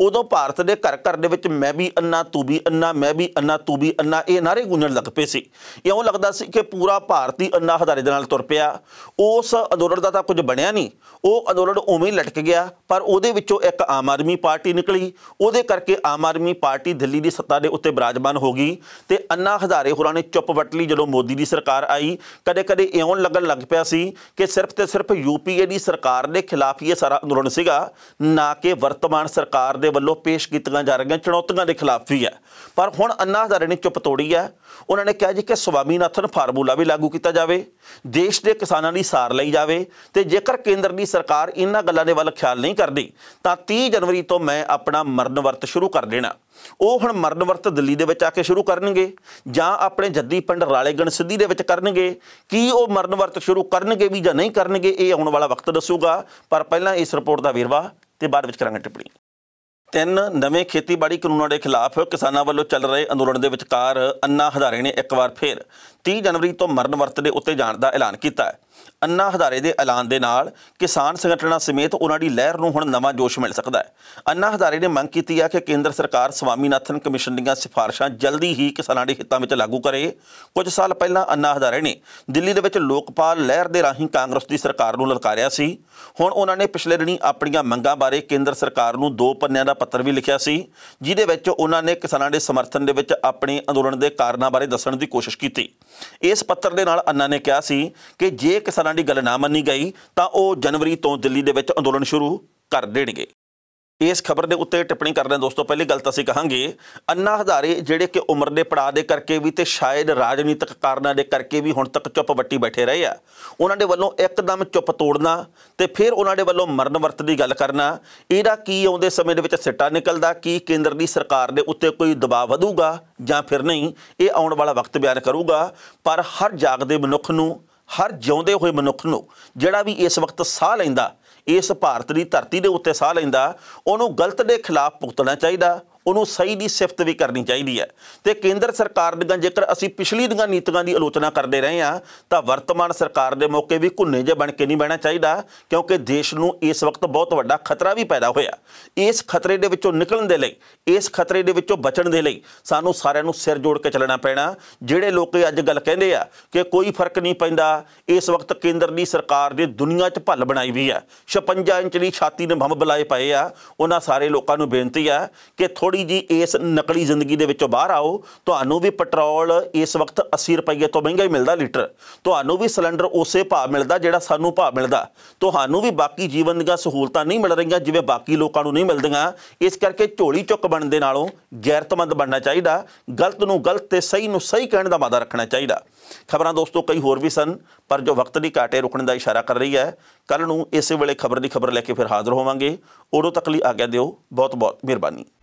ਉਦੋਂ ਭਾਰਤ ਦੇ ਘਰ ਘਰ ਦੇ ਵਿੱਚ ਮੈਂ ਵੀ ਅੰਨਾ ਤੂੰ ਵੀ ਅੰਨਾ ਮੈਂ ਵੀ ਅੰਨਾ ਤੂੰ ਵੀ ਅੰਨਾ ਇਹ ਨਾਰੇ ਗੂੰਜਣ ਲੱਗ ਪਏ ਸੀ ਇਉਂ ਲੱਗਦਾ ਸੀ ਕਿ ਪੂਰਾ ਭਾਰਤੀ ਅੰਨਾ ਹਜ਼ਾਰੇ ਦੇ ਨਾਲ ਤੁਰ ਪਿਆ ਉਸ ਅੰਦੋਲਨ ਦਾ ਤਾਂ ਕੁਝ ਬਣਿਆ ਨਹੀਂ ਉਹ ਅੰਦੋਲਨ ਉਵੇਂ ਹੀ ਲਟਕ ਗਿਆ ਪਰ ਉਹਦੇ ਵਿੱਚੋਂ ਇੱਕ ਆਮ ਆਦਮੀ ਪਾਰਟੀ ਨਿਕਲੀ ਉਹਦੇ ਕਰਕੇ ਆਮ ਆਦਮੀ ਪਾਰਟੀ ਦਿੱਲੀ ਦੀ ਸੱਤਾ ਦੇ ਉੱਤੇ ਬਰਾਜਮਾਨ ਹੋ ਗਈ ਤੇ ਅੰਨਾ ਹਜ਼ਾਰੇ ਹੋਰਾਂ ਨੇ ਚੁੱਪ ਵਟ ਲਈ ਜਦੋਂ ਮੋਦੀ ਦੀ ਸਰਕਾਰ ਆਈ ਕਦੇ-ਕਦੇ ਇਉਂ ਲੱਗਣ ਲੱਗ ਪਿਆ ਸੀ ਕਿ ਸਿਰਫ ਤੇ ਸਿਰਫ ਯੂਪੀਏ ਦੀ ਸਰਕਾਰ ਦੇ ਖਿਲਾਫ ਇਹ ਸਾਰਾ ਅੰਦੋਲਨ ਸੀਗਾ ਨਾ ਕਿ ਵਰਤਮਾਨ ਸਰਕਾਰ ਦੇ ਵੱਲੋਂ ਪੇਸ਼ ਕੀਤੀਆਂ ਜਾ ਰਹੀਆਂ ਚੁਣੌਤੀਆਂ ਦੇ ਖਿਲਾਫ ਵੀ ਹੈ ਪਰ ਹੁਣ ਅੰਨਾ ਹਜ਼ਾਰੇ ਨੇ ਚੁੱਪ ਤੋੜੀ ਹੈ ਉਹਨਾਂ ਨੇ ਕਿਹਾ ਜੀ ਕਿ ਨਾਥਨ ਫਾਰਮੂਲਾ ਵੀ ਲਾਗੂ ਕੀਤਾ ਜਾਵੇ ਦੇਸ਼ ਦੇ ਕਿਸਾਨਾਂ ਦੀ ਸਾਰ ਲਈ ਜਾਵੇ ਤੇ ਜੇਕਰ ਕੇਂਦਰ ਦੀ ਸਰਕਾਰ ਇਹਨਾਂ ਗੱਲਾਂ ਦੇ ਵੱਲ ਖਿਆਲ ਨਹੀਂ ਕਰਦੀ ਤਾਂ 30 ਜਨਵਰੀ ਤੋਂ ਮੈਂ ਆਪਣਾ ਮਰਨ ਵਰਤ ਸ਼ੁਰੂ ਕਰ ਦੇਣਾ ਉਹ ਹੁਣ ਮਰਨ ਵਰਤ ਦਿੱਲੀ ਦੇ ਵਿੱਚ ਆ ਕੇ ਸ਼ੁਰੂ ਕਰਨਗੇ ਜਾਂ ਆਪਣੇ ਜੱਦੀ ਪਿੰਡ ਰਾਲੇਗਣ ਸਿੱਧੀ ਦੇ ਵਿੱਚ ਕਰਨਗੇ ਕੀ ਉਹ ਮਰਨ ਵਰਤ ਸ਼ੁਰੂ ਕਰਨਗੇ ਵੀ ਜਾਂ ਨਹੀਂ ਕਰਨਗੇ ਇਹ ਆਉਣ ਵਾਲਾ ਵਕਤ ਦੱਸੂਗਾ ਪਰ ਪਹਿਲਾਂ ਇਸ ਰਿਪੋਰਟ ਦਾ ਵੇਰਵਾ ਤੇ ਬਾਅਦ ਵਿੱਚ ਕਰਾਂਗੇ ਟਿੱਪਣੀ ਤਿੰਨ ਨਵੇਂ ਖੇਤੀਬਾੜੀ ਕਾਨੂੰਨਾਂ ਦੇ ਖਿਲਾਫ ਕਿਸਾਨਾਂ ਵੱਲੋਂ ਚੱਲ ਰਹੇ ਅੰਦੋਲਨ ਦੇ ਵਿਚਕਾਰ ਅੰਨਾ ਹਜ਼ਾਰੇ ਨੇ ਇੱਕ ਵਾਰ ਫੇਰ 30 ਜਨਵਰੀ ਤੋਂ ਮਰਨ ਵਰਤ ਦੇ ਉੱਤੇ ਜਾਣ ਦਾ ਐਲਾਨ ਕੀਤਾ ਹੈ ਅੰਨਾ ਹਜ਼ਾਰੇ ਦੇ ਐਲਾਨ ਦੇ ਨਾਲ ਕਿਸਾਨ ਸੰਗਠਨਾਂ ਸਮੇਤ ਉਹਨਾਂ ਦੀ ਲਹਿਰ ਨੂੰ ਹੁਣ ਨਵਾਂ ਜੋਸ਼ ਮਿਲ ਸਕਦਾ ਹੈ ਅੰਨਾ ਹਜ਼ਾਰੇ ਨੇ ਮੰਗ ਕੀਤੀ ਹੈ ਕਿ ਕੇਂਦਰ ਸਰਕਾਰ ਸਵਾਮੀਨਾਥਨ ਕਮਿਸ਼ਨ ਦੀਆਂ ਸਿਫਾਰਸ਼ਾਂ ਜਲਦੀ ਹੀ ਕਿਸਾਨਾਂ ਦੇ ਹਿੱਤਾਂ ਵਿੱਚ ਲਾਗੂ ਕਰੇ ਕੁਝ ਸਾਲ ਪਹਿਲਾਂ ਅੰਨਾ ਹਜ਼ਾਰੇ ਨੇ ਦਿੱਲੀ ਦੇ ਵਿੱਚ ਲੋਕਪਾਲ ਲਹਿਰ ਦੇ ਰਾਹੀਂ ਕਾਂਗਰਸ ਦੀ ਸਰਕਾਰ ਨੂੰ ਲਲਕਾਰਿਆ ਸੀ ਹੁਣ ਉਹਨਾਂ ਨੇ ਪਿਛਲੇ ਦਿਨੀ ਆਪਣੀਆਂ ਮੰਗਾਂ ਬਾਰੇ ਕੇਂਦਰ ਸਰਕਾਰ ਨੂੰ ਦੋ ਪੰਨਿਆਂ ਦਾ ਪੱਤਰ ਵੀ ਲਿਖਿਆ ਸੀ ਜਿਦੇ ਵਿੱਚ ਉਹਨਾਂ ਨੇ ਕਿਸਾਨਾਂ ਦੇ ਸਮਰਥਨ ਦੇ ਵਿੱਚ ਆਪਣੇ ਅੰਦੋਲਨ ਦੇ ਕਾਰਨਾਂ ਬਾਰੇ ਦੱਸਣ ਦੀ ਕੋਸ਼ਿਸ਼ ਕੀਤੀ ਇਸ ਪੱਤਰ ਦੇ ਨਾਲ ਅੰਨਾ ਨੇ ਕਿਹਾ ਸੀ ਕਿ ਜੇ ਕਿਸਾਨਾਂ ਦੀ ਗੱਲ ਨਾ ਮੰਨੀ ਗਈ ਤਾਂ ਉਹ ਜਨਵਰੀ ਤੋਂ ਦਿੱਲੀ ਦੇ ਵਿੱਚ ਅੰਦੋਲਨ ਸ਼ੁਰੂ ਕਰ ਦੇਣਗੇ ਇਸ ਖਬਰ ਦੇ ਉੱਤੇ ਟਿੱਪਣੀ ਕਰਦੇ ਹਾਂ ਦੋਸਤੋ ਪਹਿਲੀ ਗੱਲ ਤਾਂ ਅਸੀਂ ਕਹਾਂਗੇ ਅੰਨਾ ਹਜ਼ਾਰੇ ਜਿਹੜੇ ਕਿ ਉਮਰ ਦੇ ਪੜਾਅ ਦੇ ਕਰਕੇ ਵੀ ਤੇ ਸ਼ਾਇਦ ਰਾਜਨੀਤਿਕ ਕਾਰਨਾਂ ਦੇ ਕਰਕੇ ਵੀ ਹੁਣ ਤੱਕ ਚੁੱਪ ਵੱਟੀ ਬੈਠੇ ਰਹੇ ਆ ਉਹਨਾਂ ਦੇ ਵੱਲੋਂ ਇੱਕਦਮ ਚੁੱਪ ਤੋੜਨਾ ਤੇ ਫਿਰ ਉਹਨਾਂ ਦੇ ਵੱਲੋਂ ਮਰਨ ਵਰਤ ਦੀ ਗੱਲ ਕਰਨਾ ਇਹਦਾ ਕੀ ਆਉਂਦੇ ਸਮੇਂ ਦੇ ਵਿੱਚ ਸਿੱਟਾ ਨਿਕਲਦਾ ਕੀ ਕੇਂਦਰ ਦੀ ਸਰਕਾਰ ਦੇ ਉੱਤੇ ਕੋਈ ਦਬਾਅ ਵਧੂਗਾ ਜਾਂ ਫਿਰ ਨਹੀਂ ਇਹ ਆਉਣ ਵਾਲਾ ਵਕਤ ਬਿਆਨ ਕਰੂਗਾ ਪਰ ਹਰ ਜਾਗਦੇ ਮਨੁੱਖ ਨੂੰ ਹਰ ਜਿਉਂਦੇ ਹੋਏ ਮਨੁੱਖ ਨੂੰ ਜਿਹੜਾ ਵੀ ਇਸ ਵਕਤ ਸਾਹ ਲੈਂਦਾ ਇਸ ਭਾਰਤ ਦੀ ਧਰਤੀ ਦੇ ਉੱਤੇ ਸਾਹ ਲੈਂਦਾ ਉਹਨੂੰ ਗਲਤ ਦੇ ਖਿਲਾਫ ਪੁਕਤਣਾ ਚਾਹੀਦਾ ਉਹਨੂੰ ਸਹੀ ਦੀ ਸਿਫਤ ਵੀ ਕਰਨੀ ਚਾਹੀਦੀ ਹੈ ਤੇ ਕੇਂਦਰ ਸਰਕਾਰ ਦੀਆਂ ਜੇਕਰ ਅਸੀਂ ਪਿਛਲੀ ਦੀਆਂ ਨੀਤੀਆਂ ਦੀ ਆਲੋਚਨਾ ਕਰਦੇ ਰਹੇ ਆ ਤਾਂ ਵਰਤਮਾਨ ਸਰਕਾਰ ਦੇ ਮੌਕੇ ਵੀ ਘੁੰਨੇ ਜੇ ਬਣ ਕੇ ਨਹੀਂ ਬਹਿਣਾ ਚਾਹੀਦਾ ਕਿਉਂਕਿ ਦੇਸ਼ ਨੂੰ ਇਸ ਵਕਤ ਬਹੁਤ ਵੱਡਾ ਖਤਰਾ ਵੀ ਪੈਦਾ ਹੋਇਆ ਇਸ ਖਤਰੇ ਦੇ ਵਿੱਚੋਂ ਨਿਕਲਣ ਦੇ ਲਈ ਇਸ ਖਤਰੇ ਦੇ ਵਿੱਚੋਂ ਬਚਣ ਦੇ ਲਈ ਸਾਨੂੰ ਸਾਰਿਆਂ ਨੂੰ ਸਿਰ ਜੋੜ ਕੇ ਚੱਲਣਾ ਪੈਣਾ ਜਿਹੜੇ ਲੋਕ ਅੱਜ ਗੱਲ ਕਹਿੰਦੇ ਆ ਕਿ ਕੋਈ ਫਰਕ ਨਹੀਂ ਪੈਂਦਾ ਇਸ ਵਕਤ ਕੇਂਦਰ ਦੀ ਸਰਕਾਰ ਦੇ ਦੁਨੀਆ 'ਚ ਭੱਲ ਬਣਾਈ ਵੀ ਆ 56 ਇੰਚ ਦੀ ਛਾਤੀ ਨੇ ਭੰਬ ਬੁਲਾਏ ਪਏ ਆ ਉਹਨਾਂ ਸਾਰੇ ਲੋਕਾਂ ਨੂੰ ਬੇਨਤੀ ਆ ਕਿ ਥੋੜੀ ਜੀ ਇਸ ਨਕਲੀ ਜ਼ਿੰਦਗੀ ਦੇ ਵਿੱਚੋਂ ਬਾਹਰ ਆਓ ਤੁਹਾਨੂੰ ਵੀ ਪੈਟਰੋਲ ਇਸ ਵਕਤ 80 ਰੁਪਏ ਤੋਂ ਮਹਿੰਗਾ ਹੀ ਮਿਲਦਾ ਲੀਟਰ ਤੁਹਾਨੂੰ ਵੀ ਸਿਲੰਡਰ ਉਸੇ ਭਾਅ ਮਿਲਦਾ ਜਿਹੜਾ ਸਾਨੂੰ ਭਾਅ ਮਿਲਦਾ ਤੁਹਾਨੂੰ ਵੀ ਬਾਕੀ ਜੀਵਨ ਦੀਆਂ ਸਹੂਲਤਾਂ ਨਹੀਂ ਮਿਲ ਰਹੀਆਂ ਜਿਵੇਂ ਬਾਕੀ ਲੋਕਾਂ ਨੂੰ ਨਹੀਂ ਮਿਲਦੀਆਂ ਇਸ ਕਰਕੇ ਝੋਲੀ ਚੁੱਕ ਬਣਨ ਦੇ ਨਾਲੋਂ ਗੈਰਤਮੰਦ ਬਣਨਾ ਚਾਹੀਦਾ ਗਲਤ ਨੂੰ ਗਲਤ ਤੇ ਸਹੀ ਨੂੰ ਸਹੀ ਕਹਿਣ ਦਾ ਮਾਦਾ ਰੱਖਣਾ ਚਾਹੀਦਾ ਖਬਰਾਂ ਦੋਸਤੋ ਕਈ ਹੋਰ ਵੀ ਸਨ ਪਰ ਜੋ ਵਕਤ ਦੀ ਕਾਟੇ ਰੁਕਣ ਦਾ ਇਸ਼ਾਰਾ ਕਰ ਰਹੀ ਹੈ ਕੱਲ ਨੂੰ ਇਸੇ ਵੇਲੇ ਖਬਰ ਦੀ ਖਬਰ ਲੈ ਕੇ ਫਿਰ ਹਾਜ਼ਰ ਹੋਵਾਂਗੇ ਉਦੋਂ ਤੱਕ ਲਈ ਆਗਿਆ ਦਿਓ ਬਹੁਤ ਬਹੁਤ ਮਿਹਰਬਾਨੀ